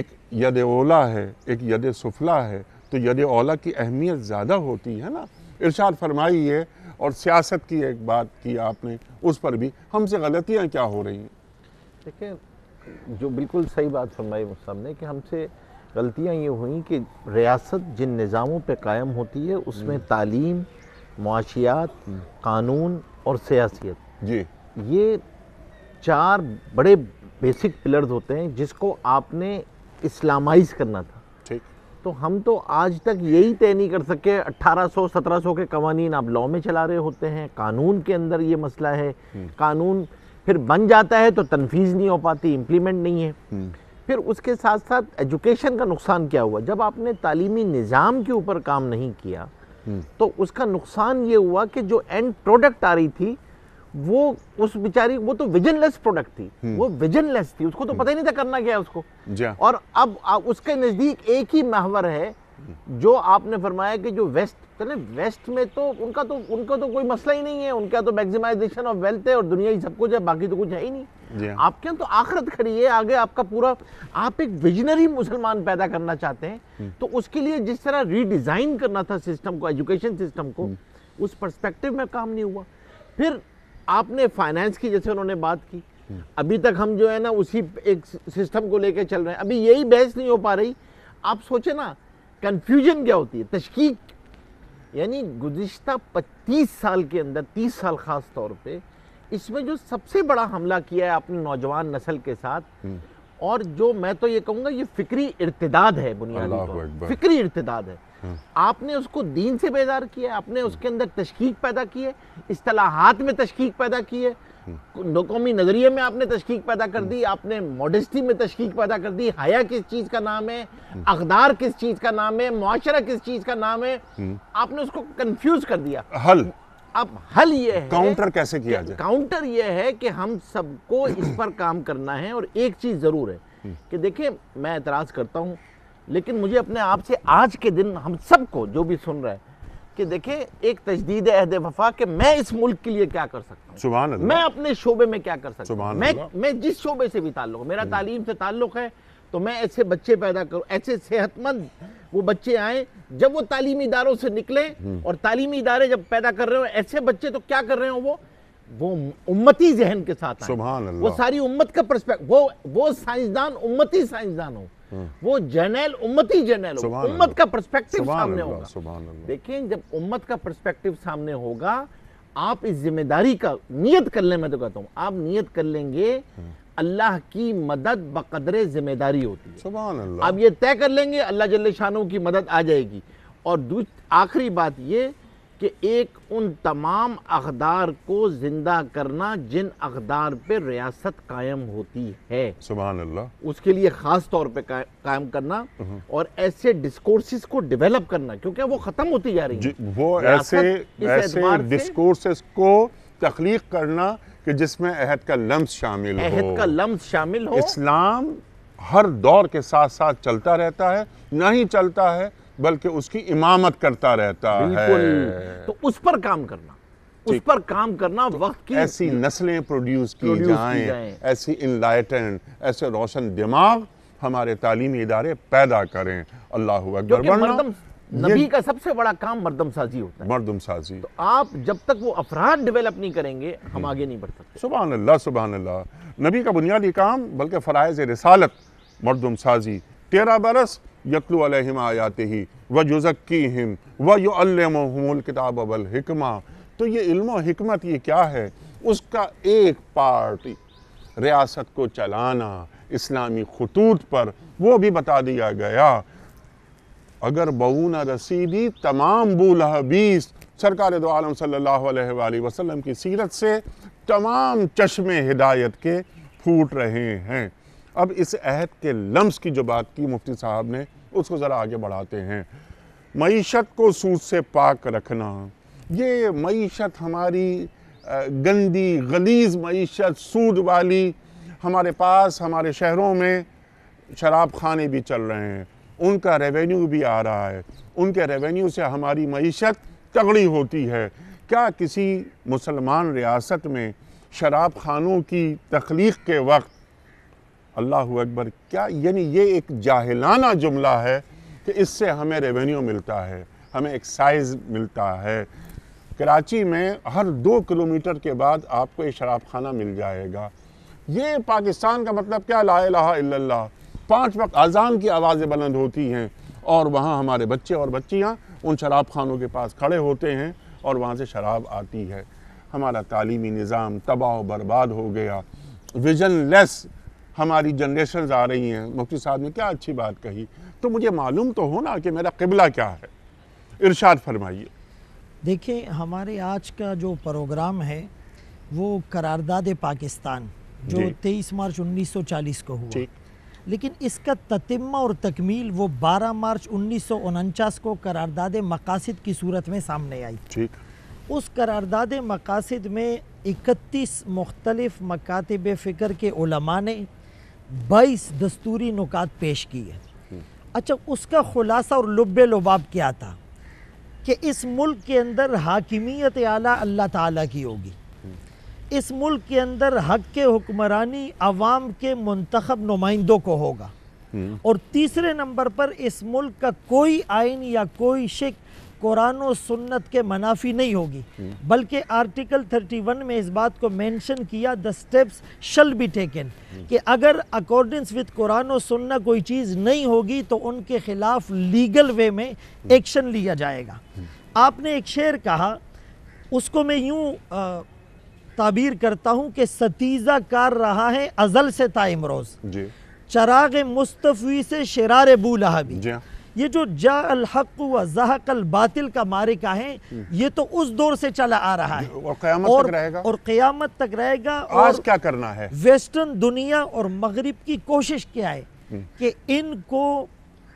एक यद ओला है एक यद सुफला है तो यद ओला की अहमियत ज़्यादा होती है ना इरशाद फरमाई है और सियासत की एक बात की आपने उस पर भी हमसे गलतियाँ क्या हो रही हैं देखिए जो बिल्कुल सही बात फरमाई सामने कि हमसे गलतियाँ ये हुई कि रियासत जिन निज़ामों पर कायम होती है उसमें हम्म। तालीम माशियात कानून और सियासियत जी ये चार बड़े बेसिक पिलर्स होते हैं जिसको आपने इस्लामाइज करना था तो हम तो आज तक यही तय नहीं कर सके 1800 1700 के कवानीन आप लॉ में चला रहे होते हैं कानून के अंदर ये मसला है हम्म। कानून फिर बन जाता है तो तनफीज नहीं हो पाती इम्प्लीमेंट नहीं है हम्म। फिर उसके साथ साथ एजुकेशन का नुकसान क्या हुआ जब आपने तालीमी निज़ाम के ऊपर काम नहीं किया हम्म। तो उसका नुकसान ये हुआ कि जो एंड प्रोडक्ट आ रही थी वो उस बेचारी वो तो विजनलेस प्रोडक्ट थी हम्म। वो विजनलेस थी उसको तो हम्म। पता ही नहीं था करना क्या है उसको हाँ। और अब आ, उसके नज़दीक एक ही महवर है हम्म। जो आपने फरमाया कि जो वेस्ट चले वेस्ट में तो उनका तो उनका तो कोई मसला ही नहीं है उनका तो मैक्सिमाइजेशन ऑफ वेल्थ है और दुनिया ही सब कुछ है बाकी तो कुछ है ही नहीं हाँ। आपके यहाँ तो आखिरत खड़ी है आगे आपका पूरा आप एक विजनरी मुसलमान पैदा करना चाहते हैं तो उसके लिए जिस तरह रीडिज़ाइन करना था सिस्टम को एजुकेशन सिस्टम को उस परस्पेक्टिव में काम नहीं हुआ फिर आपने फाइनेंस की जैसे उन्होंने बात की अभी तक हम जो है ना उसी एक सिस्टम को लेकर चल रहे हैं अभी यही बहस नहीं हो पा रही आप सोचे ना कन्फ्यूजन क्या होती है तशकीक यानी गुज्त पच्चीस साल के अंदर तीस साल ख़ास तौर पर इसमें जो सबसे बड़ा हमला किया है अपनी नौजवान नस्ल के साथ और जो मैं तो ये कहूंगा ये फिक्री इर्तदाद है बुनियादी फिक्री इर्तदाद है हाँ। आपने उसको दीन से बेजार किया आपने उसके अंदर तशकीक पैदा की है असलाहत में तशकीक पैदा की है हाँ। कौमी नज़रिए में आपने तशकीक पैदा कर दी आपने मॉडस्टी में तशकीक पैदा कर दी हया किस चीज़ का नाम है हाँ। अखदार किस चीज़ का नाम है मुआशरा किस चीज़ का नाम है आपने उसको कंफ्यूज कर दिया हल अब हल ये है काउंटर कैसे किया जाए काउंटर ये है कि हम सबको इस पर काम करना है और एक चीज़ ज़रूर है हम्म। कि देखिए मैं एतराज़ करता हूँ लेकिन मुझे अपने आप से आज के दिन हम सबको जो भी सुन रहे हैं कि देखिए एक तजदीद अहद वफा के मैं इस मुल्क के लिए क्या कर सकता हूँ मैं अपने शोबे में क्या कर सकता हूँ मैं मैं जिस शोबे से भी ताल्लुक मेरा हम्म। तालीम से ताल्लुक है तो मैं ऐसे बच्चे पैदा करूँ ऐसे सेहतमंद वो बच्चे आए जब वो तालीमी इदारों से निकले हम्म। और तालीमी इदारे जब पैदा कर रहे हो ऐसे बच्चे तो क्या कर रहे हो वो वो उम्मती जहन के साथ वो सारी उम्मत का परस्पेक्ट वो वो साइंसदान उम्मती साइंसदान हो हम्म। वो जनरल उम्मती जनरल उम्मत का परस्पेक्टिव सामने होगा देखें जब उम्मत का परस्पेक्टिव सामने होगा आप इस जिम्मेदारी का नियत कर ले मैं तो कहता हूं आप नियत कर लेंगे हम्म। अल्लाह की मदद बकदरे जिम्मेदारी होती है अब ये तय कर लेंगे अल्लाह जल्ले शानों की मदद आ जाएगी और आखिरी बात ये कि एक उन तमाम अखदार को जिंदा करना जिन अखदार पे रियासत कायम होती है सुबह अल्लाह उसके लिए ख़ास तौर पे कायम करना हम्म। और ऐसे डिस्कोर्सेस को डेवलप करना क्योंकि वो ख़त्म होती जा रही है वो ऐसे ऐसे डिस्कोर्सेस को तख्लीक करना कि जिसमें अहद का लम्स शामिल हो अहद का लम्स शामिल हो इस्लाम हर दौर के साथ साथ चलता रहता है ना ही चलता है बल्कि उसकी इमामत करता रहता है तो उस पर काम करना उस पर काम करना तो वक्त की ऐसी नस्लें प्रोड्यूस की जाएं, ऐसी इनलाइटन ऐसे रोशन दिमाग हमारे तालीमी इदारे पैदा करें अल्लाह अकबर नबी का सबसे बड़ा काम मरदम साजी होता है मरदम साजी तो आप जब तक वो अफराद डेवलप नहीं करेंगे हम हम्म। आगे नहीं बढ़ सकते सुबह अल्लाह सुबह अल्लाह नबी का बुनियादी काम बल्कि फ़रज़ रसालत मरदम साजी तेरह बरस यकलू अलहम आयात ही व जुजक्की हिम व यो अल किताब अबल हिकमा तो ये इल्म हमत ये क्या है उसका एक पार्टी रियासत को चलाना इस्लामी खतूत पर वो भी बता दिया गया अगर बऊना रसीदी तमाम हबीस सरकार दो आलम सल्ला वसलम की सीरत से तमाम चश्मे हिदायत के फूट रहे हैं अब इस अहद के लम्स की जो बात की मुफ्ती साहब ने उसको ज़रा आगे बढ़ाते हैं मीशत को सूद से पाक रखना ये मीशत हमारी गंदी गलीज मीशत सूद वाली हमारे पास हमारे शहरों में शराब खाने भी चल रहे हैं उनका रेवेन्यू भी आ रहा है उनके रेवेन्यू से हमारी मीशत तगड़ी होती है क्या किसी मुसलमान रियासत में शराब खानों की तख्लीक के वक्त अल्लाह अकबर क्या यानी ये एक जाहिलाना जुमला है कि इससे हमें रेवेन्यू मिलता है हमें एक्साइज मिलता है कराची में हर दो किलोमीटर के बाद आपको एक शराब खाना मिल जाएगा ये पाकिस्तान का मतलब क्या ला इल्लल्लाह पाँच वक्त अजान की आवाज़ें बुलंद होती हैं और वहाँ हमारे बच्चे और बच्चियाँ उन शराब खानों के पास खड़े होते हैं और वहाँ से शराब आती है हमारा तालीमी निज़ाम तबाह बर्बाद हो गया विजन लेस हमारी जनरेशन आ रही हैं मुफ्ती साहब ने क्या अच्छी बात कही तो मुझे मालूम तो हो ना कि मेरा किबला क्या है इरशाद फरमाइए देखिए हमारे आज का जो प्रोग्राम है वो करारदाद पाकिस्तान जो 23 मार्च 1940 को हुआ लेकिन इसका ततिम्मा और तकमील वो 12 मार्च उन्नीस को करारदाद मकासद की सूरत में सामने आई ठीक उस करारदाद मकासद में इकतीस मुख्तलफ मकातब फ़िक्र के उलमा ने बाईस दस्तूरी नुकात पेश किए हम्म। अच्छा उसका ख़ुलासा और लुब लबाब क्या था कि इस मुल्क के अंदर हाकिमियत आला अल्लाह ताला की होगी इस मुल्क के अंदर हक के हुक्मरानी अवाम के मंतखब नुमाइंदों को होगा हम्म। और तीसरे नंबर पर इस मुल्क का कोई आइन या कोई शिक कुरान और सुन्नत के मनाफी नहीं होगी हम्म। बल्कि आर्टिकल 31 में इस बात को मेंशन किया the steps shall be taken hmm. कि अगर अकॉर्डेंस विद कुरान और सुन्ना कोई चीज़ नहीं होगी तो उनके ख़िलाफ़ लीगल वे में एक्शन लिया जाएगा आपने एक शेर कहा उसको मैं यूँ ताबीर करता हूँ कि सतीज़ा कार रहा है अजल से था रोज चराग मुस्तफ़ी से शरार बू हाँ। ये जो जा अल हक व जहक अल बातिल का मारिका है हम्म। ये तो उस दौर से चला आ रहा है और क्यामत और, तक रहेगा और क्यामत तक रहेगा आज क्या करना है वेस्टर्न दुनिया और मगरिब की कोशिश क्या है हम्म। कि इनको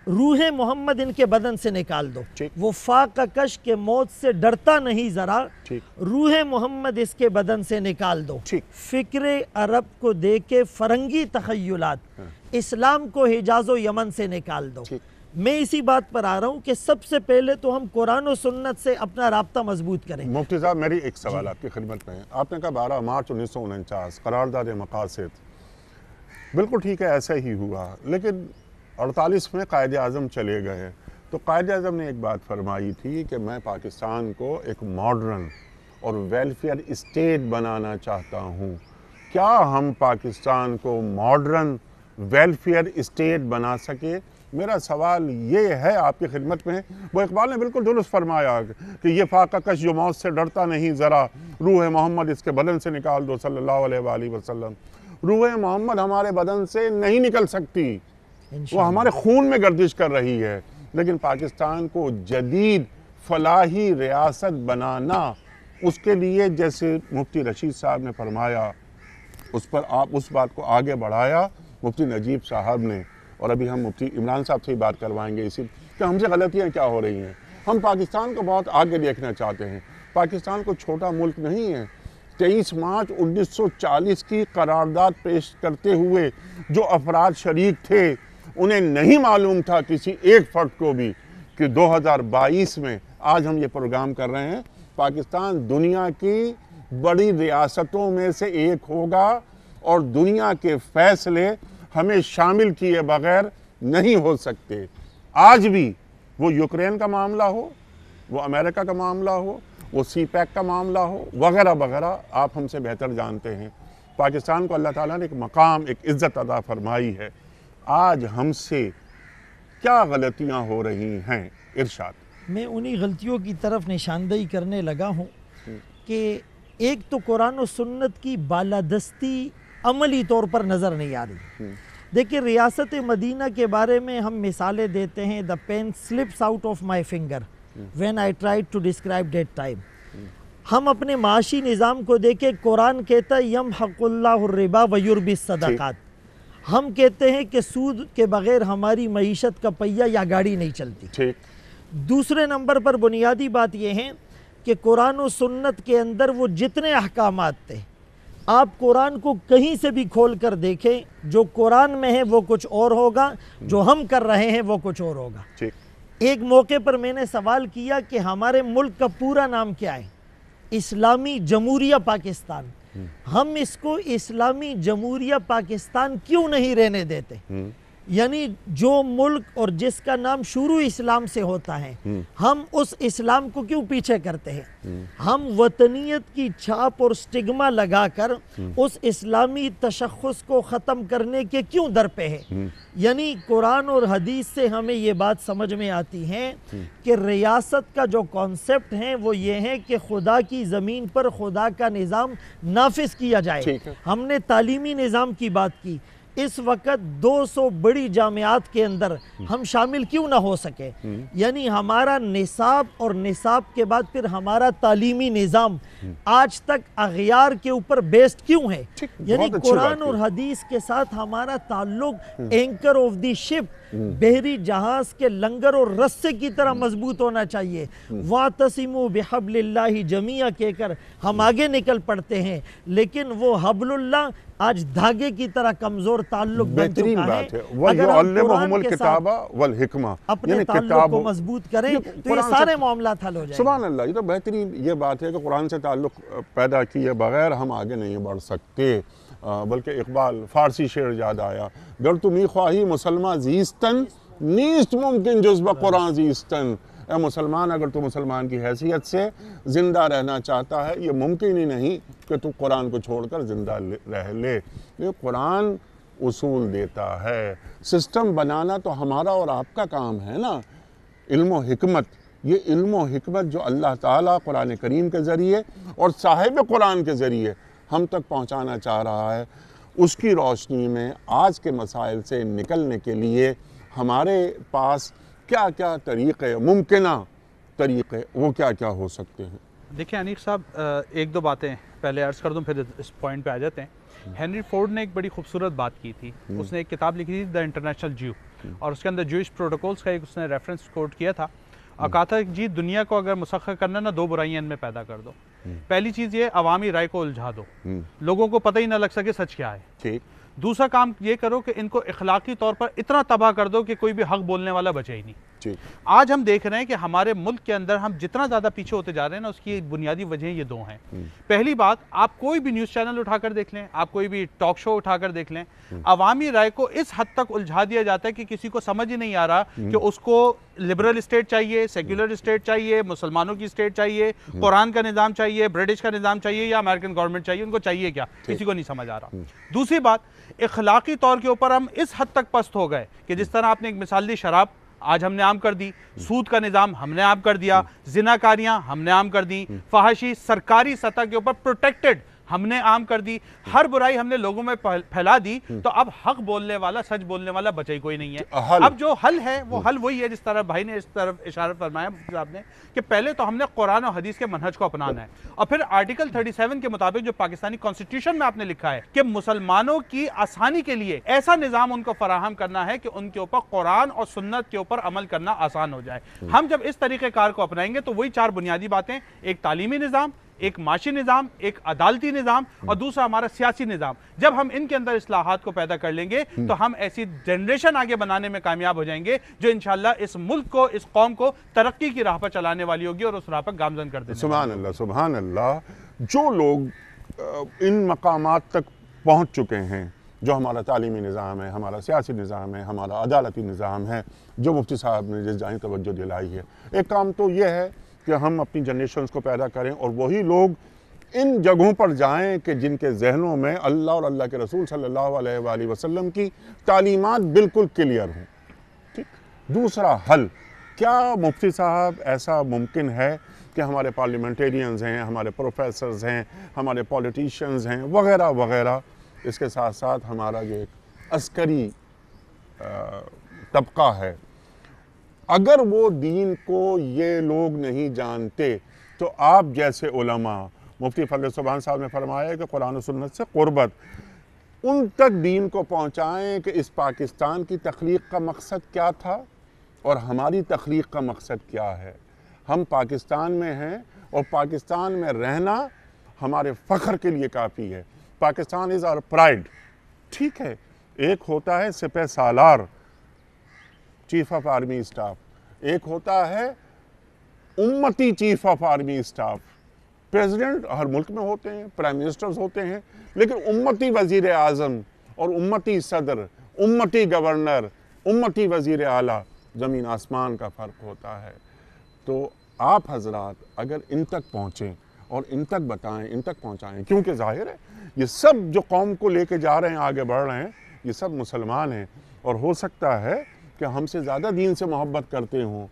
रूह मोहम्मद इनके बदन से निकाल दो वो फाकश के मौत से डरता नहीं जरा रूह मोहम्मद इसके बदन से निकाल दो फिक्र अरब को दे के फरंगी तखयलात हाँ। इस्लाम को हिजाजो यमन से निकाल दो मैं इसी बात पर आ रहा हूँ कि सबसे पहले तो हम कुरान और सुन्नत से अपना रबता मजबूत करें मुफ्ती साहब मेरी एक सवाल आपकी खिदमत में आपने कहा बारह मार्च उन्नीस सौ उनचास करारदाद मकासद बिल्कुल ठीक है ऐसा ही हुआ लेकिन अड़तालीस में कायद अज़म चले गए तो कायद अज़म ने एक बात फरमाई थी कि मैं पाकिस्तान को एक मॉडर्न और वेलफेयर इस्टेट बनाना चाहता हूँ क्या हम पाकिस्तान को मॉडर्न वेलफेयर इस्टेट बना सके मेरा सवाल ये है आपकी खिदमत में वो इकबाल ने बिल्कुल दुरुस्त फरमाया कि ये फाका कश जो मौत से डरता नहीं ज़रा रूह मोहम्मद इसके बदन से निकाल दो सल्ला अलैहि रूह मोहम्मद हमारे बदन से नहीं निकल सकती वो हमारे खून में गर्दिश कर रही है लेकिन पाकिस्तान को जदीद फलाही रियासत बनाना उसके लिए जैसे मुफ्ती रशीद साहब ने फरमाया उस पर आप उस बात को आगे बढ़ाया मुफ्ती नजीब साहब ने और अभी हम मुफ्ती इमरान साहब से ही बात करवाएंगे इसी कि हमसे गलतियाँ क्या हो रही हैं हम पाकिस्तान को बहुत आगे देखना चाहते हैं पाकिस्तान को छोटा मुल्क नहीं है तेईस मार्च 1940 की करारदाद पेश करते हुए जो अफराद शरीक थे उन्हें नहीं मालूम था किसी एक फर्द को भी कि 2022 में आज हम ये प्रोग्राम कर रहे हैं पाकिस्तान दुनिया की बड़ी रियासतों में से एक होगा और दुनिया के फैसले हमें शामिल किए बगैर नहीं हो सकते आज भी वो यूक्रेन का मामला हो वो अमेरिका का मामला हो वो सी पैक का मामला हो वगैरह वगैरह आप हमसे बेहतर जानते हैं पाकिस्तान को अल्लाह ताला ने एक मकाम एक इज़्ज़त अदा फरमाई है आज हमसे क्या गलतियां हो रही हैं इरशाद मैं उन्हीं गलतियों की तरफ निशानदेही करने लगा हूँ हम्म। कि एक तो कुरान और सुन्नत की बालादस्ती अमली तौर पर नज़र नहीं आ रही हम्म। देखिए रियासत मदीना के बारे में हम मिसालें देते हैं the pen slips out of my finger hmm. When I try to describe that time हम अपने माशी निज़ाम को देखें कुरान कहता है यम हकुल्लाबा रिबा सदाकत हम कहते हैं कि सूद के बगैर हमारी मीशत का पहिया या गाड़ी नहीं चलती ठीक दूसरे नंबर पर बुनियादी बात यह है कि कुरान और सुन्नत के अंदर वो जितने अहकाम थे आप कुरान को कहीं से भी खोल कर देखें जो कुरान में है वो कुछ और होगा जो हम्म। हम कर रहे हैं वो कुछ और होगा ठीक एक मौके पर मैंने सवाल किया कि हमारे मुल्क का पूरा नाम क्या है इस्लामी जमूरिया पाकिस्तान हम इसको इस्लामी जमहूरिया पाकिस्तान क्यों नहीं रहने देते हम्म। यानी जो मुल्क और जिसका नाम शुरू इस्लाम से होता है हम्म। हम उस इस्लाम को क्यों पीछे करते हैं हम्म। हम वतनीत की छाप और स्टिग्मा लगाकर हम्म। उस इस्लामी तशखस को ख़त्म करने के क्यों दर पे है यानी कुरान और हदीस से हमें ये बात समझ में आती है कि रियासत का जो कॉन्सेप्ट है वो ये है कि खुदा की ज़मीन पर खुदा का निज़ाम नाफिज किया जाए हमने तालीमी निज़ाम की बात की इस वक्त 200 बड़ी जामियात के अंदर हम्म। हम शामिल क्यों ना हो सके हम्म। यानी हमारा निसाब और निसाब के बाद फिर हमारा तालीमी निज़ाम आज तक अगियार के ऊपर बेस्ड क्यों है यानी कुरान और हदीस के साथ हमारा ताल्लुक एंकर ऑफ द शिप बहरी जहाज के लंगर और रस्से की तरह हम्म। मजबूत होना चाहिए हम्म। वा तसीम बेहबल्ला जमिया कहकर हम हम्म। आगे निकल पड़ते हैं लेकिन वो हबल्ला आज धागे की तरह कमजोर ताल्लुक बेहतरीन बात है, अपने ताल्लुक को मजबूत करें तो ये सारे मामला हल हो जाए सुबह अल्लाह ये तो बेहतरीन ये बात है कि तो कुरान से ताल्लुक पैदा किए बगैर हम आगे नहीं बढ़ सकते बल्कि इकबाल फ़ारसी शेर याद आया गर तुम्हें ख्वाही मुसलमान जीस्तन नीस्त मुमकिन जज्बा कुरान जीस्तन ए मुसलमान अगर तू मुसलमान की हैसियत से ज़िंदा रहना चाहता है ये मुमकिन ही नहीं कि तू कुरान को छोड़कर ज़िंदा रह ले कुरान उसूल देता है सिस्टम बनाना तो हमारा और आपका काम है ना इल्म हिकमत ये इल्म हमत जो अल्लाह ताला कुरान करीम के ज़रिए और साहिब कुरान के ज़रिए हम तक पहुँचाना चाह रहा है उसकी रोशनी में आज के मसाइल से निकलने के लिए हमारे पास क्या क्या तरीक़े मुमकिन तरीक़े वो क्या क्या हो सकते हैं देखिए अनिक साहब एक दो बातें पहले अर्ज़ कर दूँ फिर इस पॉइंट पर आ जाते हैं हेनरी फोर्ड ने एक बड़ी खूबसूरत बात की थी हम्म। उसने एक किताब लिखी थी द इंटरनेशनल ज्यू हम्म। और उसके अंदर ज्यूश प्रोटोकॉल्स का एक उसने रेफरेंस कोट किया था अकाथा जी दुनिया को अगर मुसखर करना ना दो बुराइयां इनमें पैदा कर दो हम्म। पहली चीज़ ये अवामी राय को उलझा दो हम्म। लोगों को पता ही ना लग सके सच क्या है दूसरा काम ये करो कि इनको इखलाकी तौर पर इतना तबाह कर दो कि कोई भी हक बोलने वाला बचे ही नहीं आज हम देख रहे हैं कि हमारे मुल्क के अंदर हम जितना ज़्यादा पीछे होते जा रहे हैं ना उसकी बुनियादी वजह ये दो हैं हम्म। पहली बात आप कोई भी न्यूज़ चैनल उठाकर देख लें आप कोई भी टॉक शो उठाकर देख लें हम्म। अवामी राय को इस हद तक उलझा दिया जाता है कि किसी को समझ ही नहीं आ रहा कि हम्म। उसको लिबरल स्टेट चाहिए सेक्युलर स्टेट चाहिए मुसलमानों की स्टेट चाहिए कुरान का निज़ाम चाहिए ब्रिटिश का निज़ाम चाहिए या अमेरिकन गवर्नमेंट चाहिए उनको चाहिए क्या किसी को नहीं समझ आ रहा दूसरी बात इखलाकी तौर के ऊपर हम इस हद तक पस्त हो गए कि जिस तरह आपने एक मिसाल दी शराब आज हमने आम कर दी सूद का निज़ाम हमने आम कर दिया हम्म। जिनाकारियां हमने आम कर दी हम्म। फहाशी सरकारी सतह के ऊपर प्रोटेक्टेड हमने आम कर दी हर बुराई हमने लोगों में फैला दी हम्म। तो अब हक बोलने वाला सच बोलने वाला बचा ही कोई नहीं है तो अब जो हल है वो हम्म। हल वही है जिस तरह भाई ने इस तरफ इशारा फरमाया ने कि पहले तो हमने कुरान और हदीस के मनहज को अपनाना है और फिर आर्टिकल 37 के मुताबिक जो पाकिस्तानी कॉन्स्टिट्यूशन में आपने लिखा है कि मुसलमानों की आसानी के लिए ऐसा निज़ाम उनको फराहम करना है कि उनके ऊपर कुरान और सुन्नत के ऊपर अमल करना आसान हो जाए हम्म। हम जब इस तरीक़ेकार को अपनाएंगे तो वही चार बुनियादी बातें एक तालीमी निज़ाम एक माशी निज़ाम एक अदालती निज़ाम और हम्म। दूसरा हमारा सियासी निज़ाम जब हम इनके अंदर असलाहत को पैदा कर लेंगे हम्म। तो हम ऐसी जनरेशन आगे बनाने में कामयाब हो जाएंगे जो इन इस मुल्क को इस कौम को तरक्की की राह पर चलाने वाली होगी और उस राह पर गामजन कर दे सुबह अल्लाह सुबह अल्लाह जो लोग इन मकाम तक पहुँच चुके हैं जो हमारा तालीमी निज़ाम है हमारा सियासी निज़ाम है हमारा अदालती निज़ाम है जो मुफ्ती साहब ने जिस जानी तोज्जो दिलाई है एक काम तो यह है कि हम अपनी जनरेशन को पैदा करें और वही लोग इन जगहों पर जाएं कि जिनके जहनों में अल्लाह और अल्लाह के रसूल सल्लल्लाहु अलैहि वसल्लम की तालीमत बिल्कुल क्लियर हों ठीक दूसरा हल क्या मुफ्ती साहब ऐसा मुमकिन है कि हमारे पार्लियामेंटेरियंस हैं हमारे प्रोफेसर्स हैं हमारे पॉलिटिशियंस हैं वगैरह वगैरह इसके साथ साथ हमारा जो एक अस्करी तबका है अगर वो दीन को ये लोग नहीं जानते तो आप जैसे उलमा मुफ्ती फल सुबहान साहब ने फरमाया कि कुरान सुन्नत से क़ुरबत उन तक दीन को पहुँचाएँ कि इस पाकिस्तान की तख्लीक का मकसद क्या था और हमारी तख्लीक का मकसद क्या है हम पाकिस्तान में हैं और पाकिस्तान में रहना हमारे फ़ख्र के लिए काफ़ी है पाकिस्तान इज़ आर प्राइड ठीक है एक होता है सिपह सालार चीफ ऑफ आर्मी स्टाफ एक होता है उम्मती chief of army staff president हर मुल्क में होते हैं प्राइम मिनिस्टर्स होते हैं लेकिन उम्मती वजीर आजम और उम्मती सदर उम्मती गवर्नर उम्मती वजीर आला ज़मीन आसमान का फ़र्क होता है तो आप हजरात अगर इन तक पहुँचें और इन तक बताएं इन तक पहुँचाएँ क्योंकि जाहिर है ये सब जो कौम को लेके जा रहे हैं आगे बढ़ रहे हैं ये सब मुसलमान हैं और हो सकता है कि हमसे ज़्यादा दीन से मोहब्बत करते हों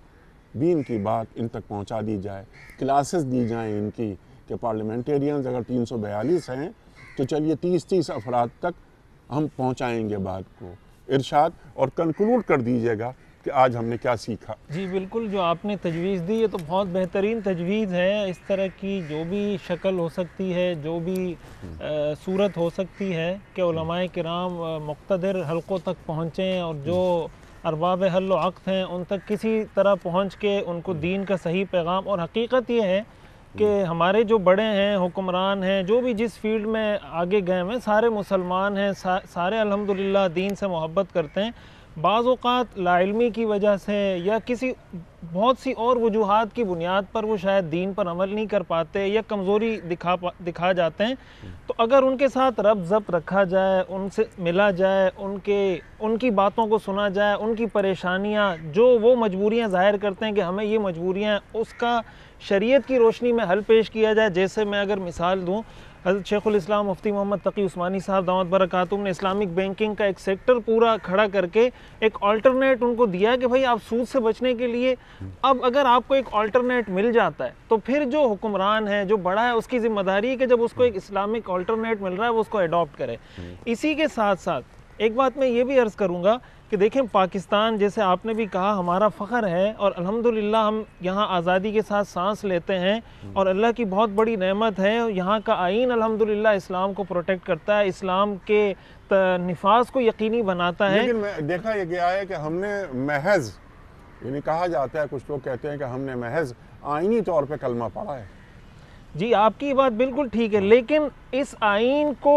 दीन की बात इन तक पहुंचा दी जाए क्लासेस दी जाएं इनकी कि पार्लियामेंटेरियंस अगर 342 हैं तो चलिए 30-30 अफराद तक हम पहुंचाएंगे बात को इरशाद और कंक्लूड कर दीजिएगा कि आज हमने क्या सीखा जी बिल्कुल जो आपने तजवीज़ दी ये तो बहुत बेहतरीन तजवीज़ है इस तरह की जो भी शक्ल हो सकती है जो भी आ, हम्म। सूरत हो सकती है कि किराम मकतदर हलकों तक पहुँचें और जो अरबाब हल वक्त हैं उन तक किसी तरह पहुँच के उनको हम्म। दीन का सही पैगाम और हकीकत ये है कि हमारे जो बड़े हैं हुक्मरान हैं जो भी जिस फील्ड में आगे गए हुए सारे मुसलमान हैं सा, सारे अलहमदिल्ला दीन से मोहब्बत करते हैं बाज़ात लाइलमी की वजह से या किसी बहुत सी और वजूहत की बुनियाद पर वो शायद दीन पर अमल नहीं कर पाते या कमज़ोरी दिखा दिखा जाते हैं तो अगर उनके साथ रब जब्त रखा जाए उनसे मिला जाए उनके उनकी बातों को सुना जाए उनकी परेशानियाँ जो वो मजबूरियाँ ज़ाहिर करते हैं कि हमें ये मजबूरियाँ उसका शरीय की रोशनी में हल पेश किया जाए जैसे मैं अगर मिसाल दूँ हज़रत शेखुलस्लाम मुफ्ती मोहम्मद तकी उस्मानी साहब दामद बरकातुम ने इस्लामिक बैंकिंग का एक सेक्टर पूरा खड़ा करके एक ऑल्टरनेट उनको दिया कि भाई आप सूद से बचने के लिए अब अगर आपको एक ऑल्टरनेट मिल जाता है तो फिर जो हुक्मरान है जो बड़ा है उसकी जिम्मेदारी है कि जब उसको एक इस्लामिक ऑल्टरनेट मिल रहा है वो उसको अडोप्ट करे हम्म। इसी के साथ साथ एक बात मैं ये भी अर्ज़ करूँगा कि देखें पाकिस्तान जैसे आपने भी कहा हमारा फ़ख्र है और अल्हम्दुलिल्लाह हम यहाँ आज़ादी के साथ सांस लेते हैं हम्म। और अल्लाह की बहुत बड़ी नेमत है यहाँ का आइन अल्हम्दुलिल्लाह इस्लाम को प्रोटेक्ट करता है इस्लाम के नफाज को यकीनी बनाता है लेकिन देखा यह गया है कि हमने महज यानी कहा जाता है कुछ लोग कहते हैं कि हमने महज आइनी तौर पर कलमा पढ़ा है जी आपकी बात बिल्कुल ठीक है हाँ। लेकिन इस आइन को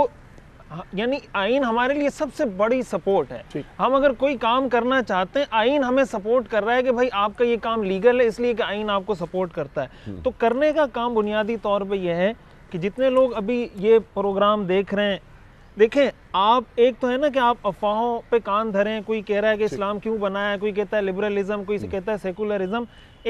हाँ, यानी आइन हमारे लिए सबसे बड़ी सपोर्ट है हम अगर कोई काम करना चाहते हैं आइन हमें सपोर्ट कर रहा है कि भाई आपका ये काम लीगल है इसलिए कि आइन आपको सपोर्ट करता है हम्म। तो करने का काम बुनियादी तौर पर यह है कि जितने लोग अभी ये प्रोग्राम देख रहे हैं देखें आप एक तो है ना कि आप अफवाहों पे कान धरें कोई कह रहा है कि इस्लाम क्यों बनाया कोई कहता है लिबरलिज्म कोई हम्म। कहता है सेकुलरिज्म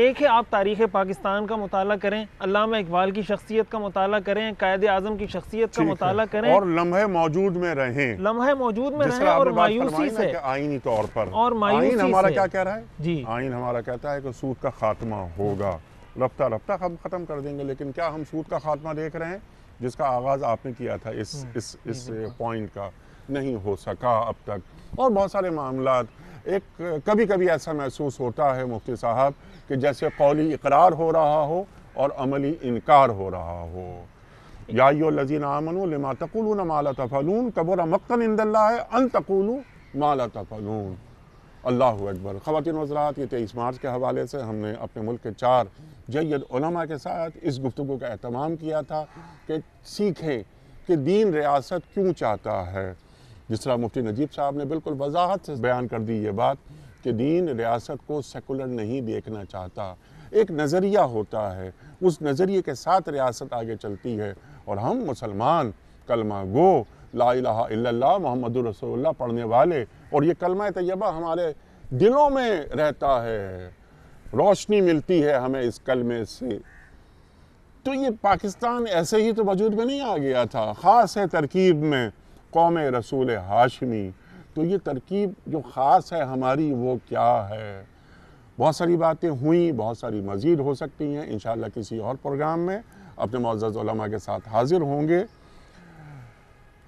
एक है आप तारीख़ पाकिस्तान का मुताला करें अलामा इकबाल की शख्सियत का मुताला करें कायद आजम की शख्सियत का मुताला करें और लम्हे मौजूद में रहें लम्हे मौजूद में रहें और मायूसी से आईनी तौर पर और मायूसी हमारा क्या कह रहा है जी आइन हमारा कहता है कि सूद का खात्मा होगा रफ्ता रफ्ता हम ख़त्म कर देंगे लेकिन क्या हम सूद का खात्मा देख रहे हैं जिसका आगाज़ आपने किया था इस हम्म, इस इस पॉइंट का नहीं हो सका अब तक और बहुत सारे मामला एक कभी कभी ऐसा महसूस होता है मुफ्ती साहब कि जैसे कौली इकरार हो रहा हो और अमली इनकार हो रहा हो या लजीन आमन लमा तकुलून माला तफलून कबूर मक्तन इंदल्ला है अन तकुलू माला तफलून अल्लाह अकबर ख़वान हजरात ये तेईस मार्च के हवाले से हमने अपने मुल्क के चार जैद उलमा के साथ इस गुफ्तु का अहतमाम किया था कि सीखें कि दीन रियासत क्यों चाहता है जिस तरह मुफ्ती नजीब साहब ने बिल्कुल वजाहत से बयान कर दी ये बात कि दीन रियासत को सेकुलर नहीं देखना चाहता एक नज़रिया होता है उस नज़रिए के साथ रियासत आगे चलती है और हम मुसलमान कलमा गो ला इला मोहम्मद रसोल्ला पढ़ने वाले और ये कलमा तयबा हमारे दिलों में रहता है रोशनी मिलती है हमें इस कलमे से तो ये पाकिस्तान ऐसे ही तो वजूद में नहीं आ गया था ख़ास है तरकीब में कौम रसूल हाशमी तो ये तरकीब जो ख़ास है हमारी वो क्या है बहुत सारी बातें हुई बहुत सारी मज़ीद हो सकती हैं इन किसी और प्रोग्राम में अपने मोज़ के साथ हाज़िर होंगे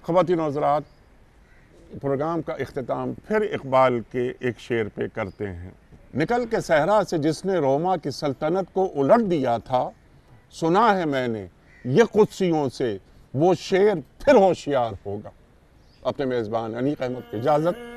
ख़वान हजरात प्रोग्राम का अख्ताम फिर इकबाल के एक शेर पे करते हैं निकल के सहरा से जिसने रोमा की सल्तनत को उलट दिया था सुना है मैंने ये कुदसियों से वो शेर फिर होशियार होगा अपने मेज़बान अनीक अहमद की इजाज़त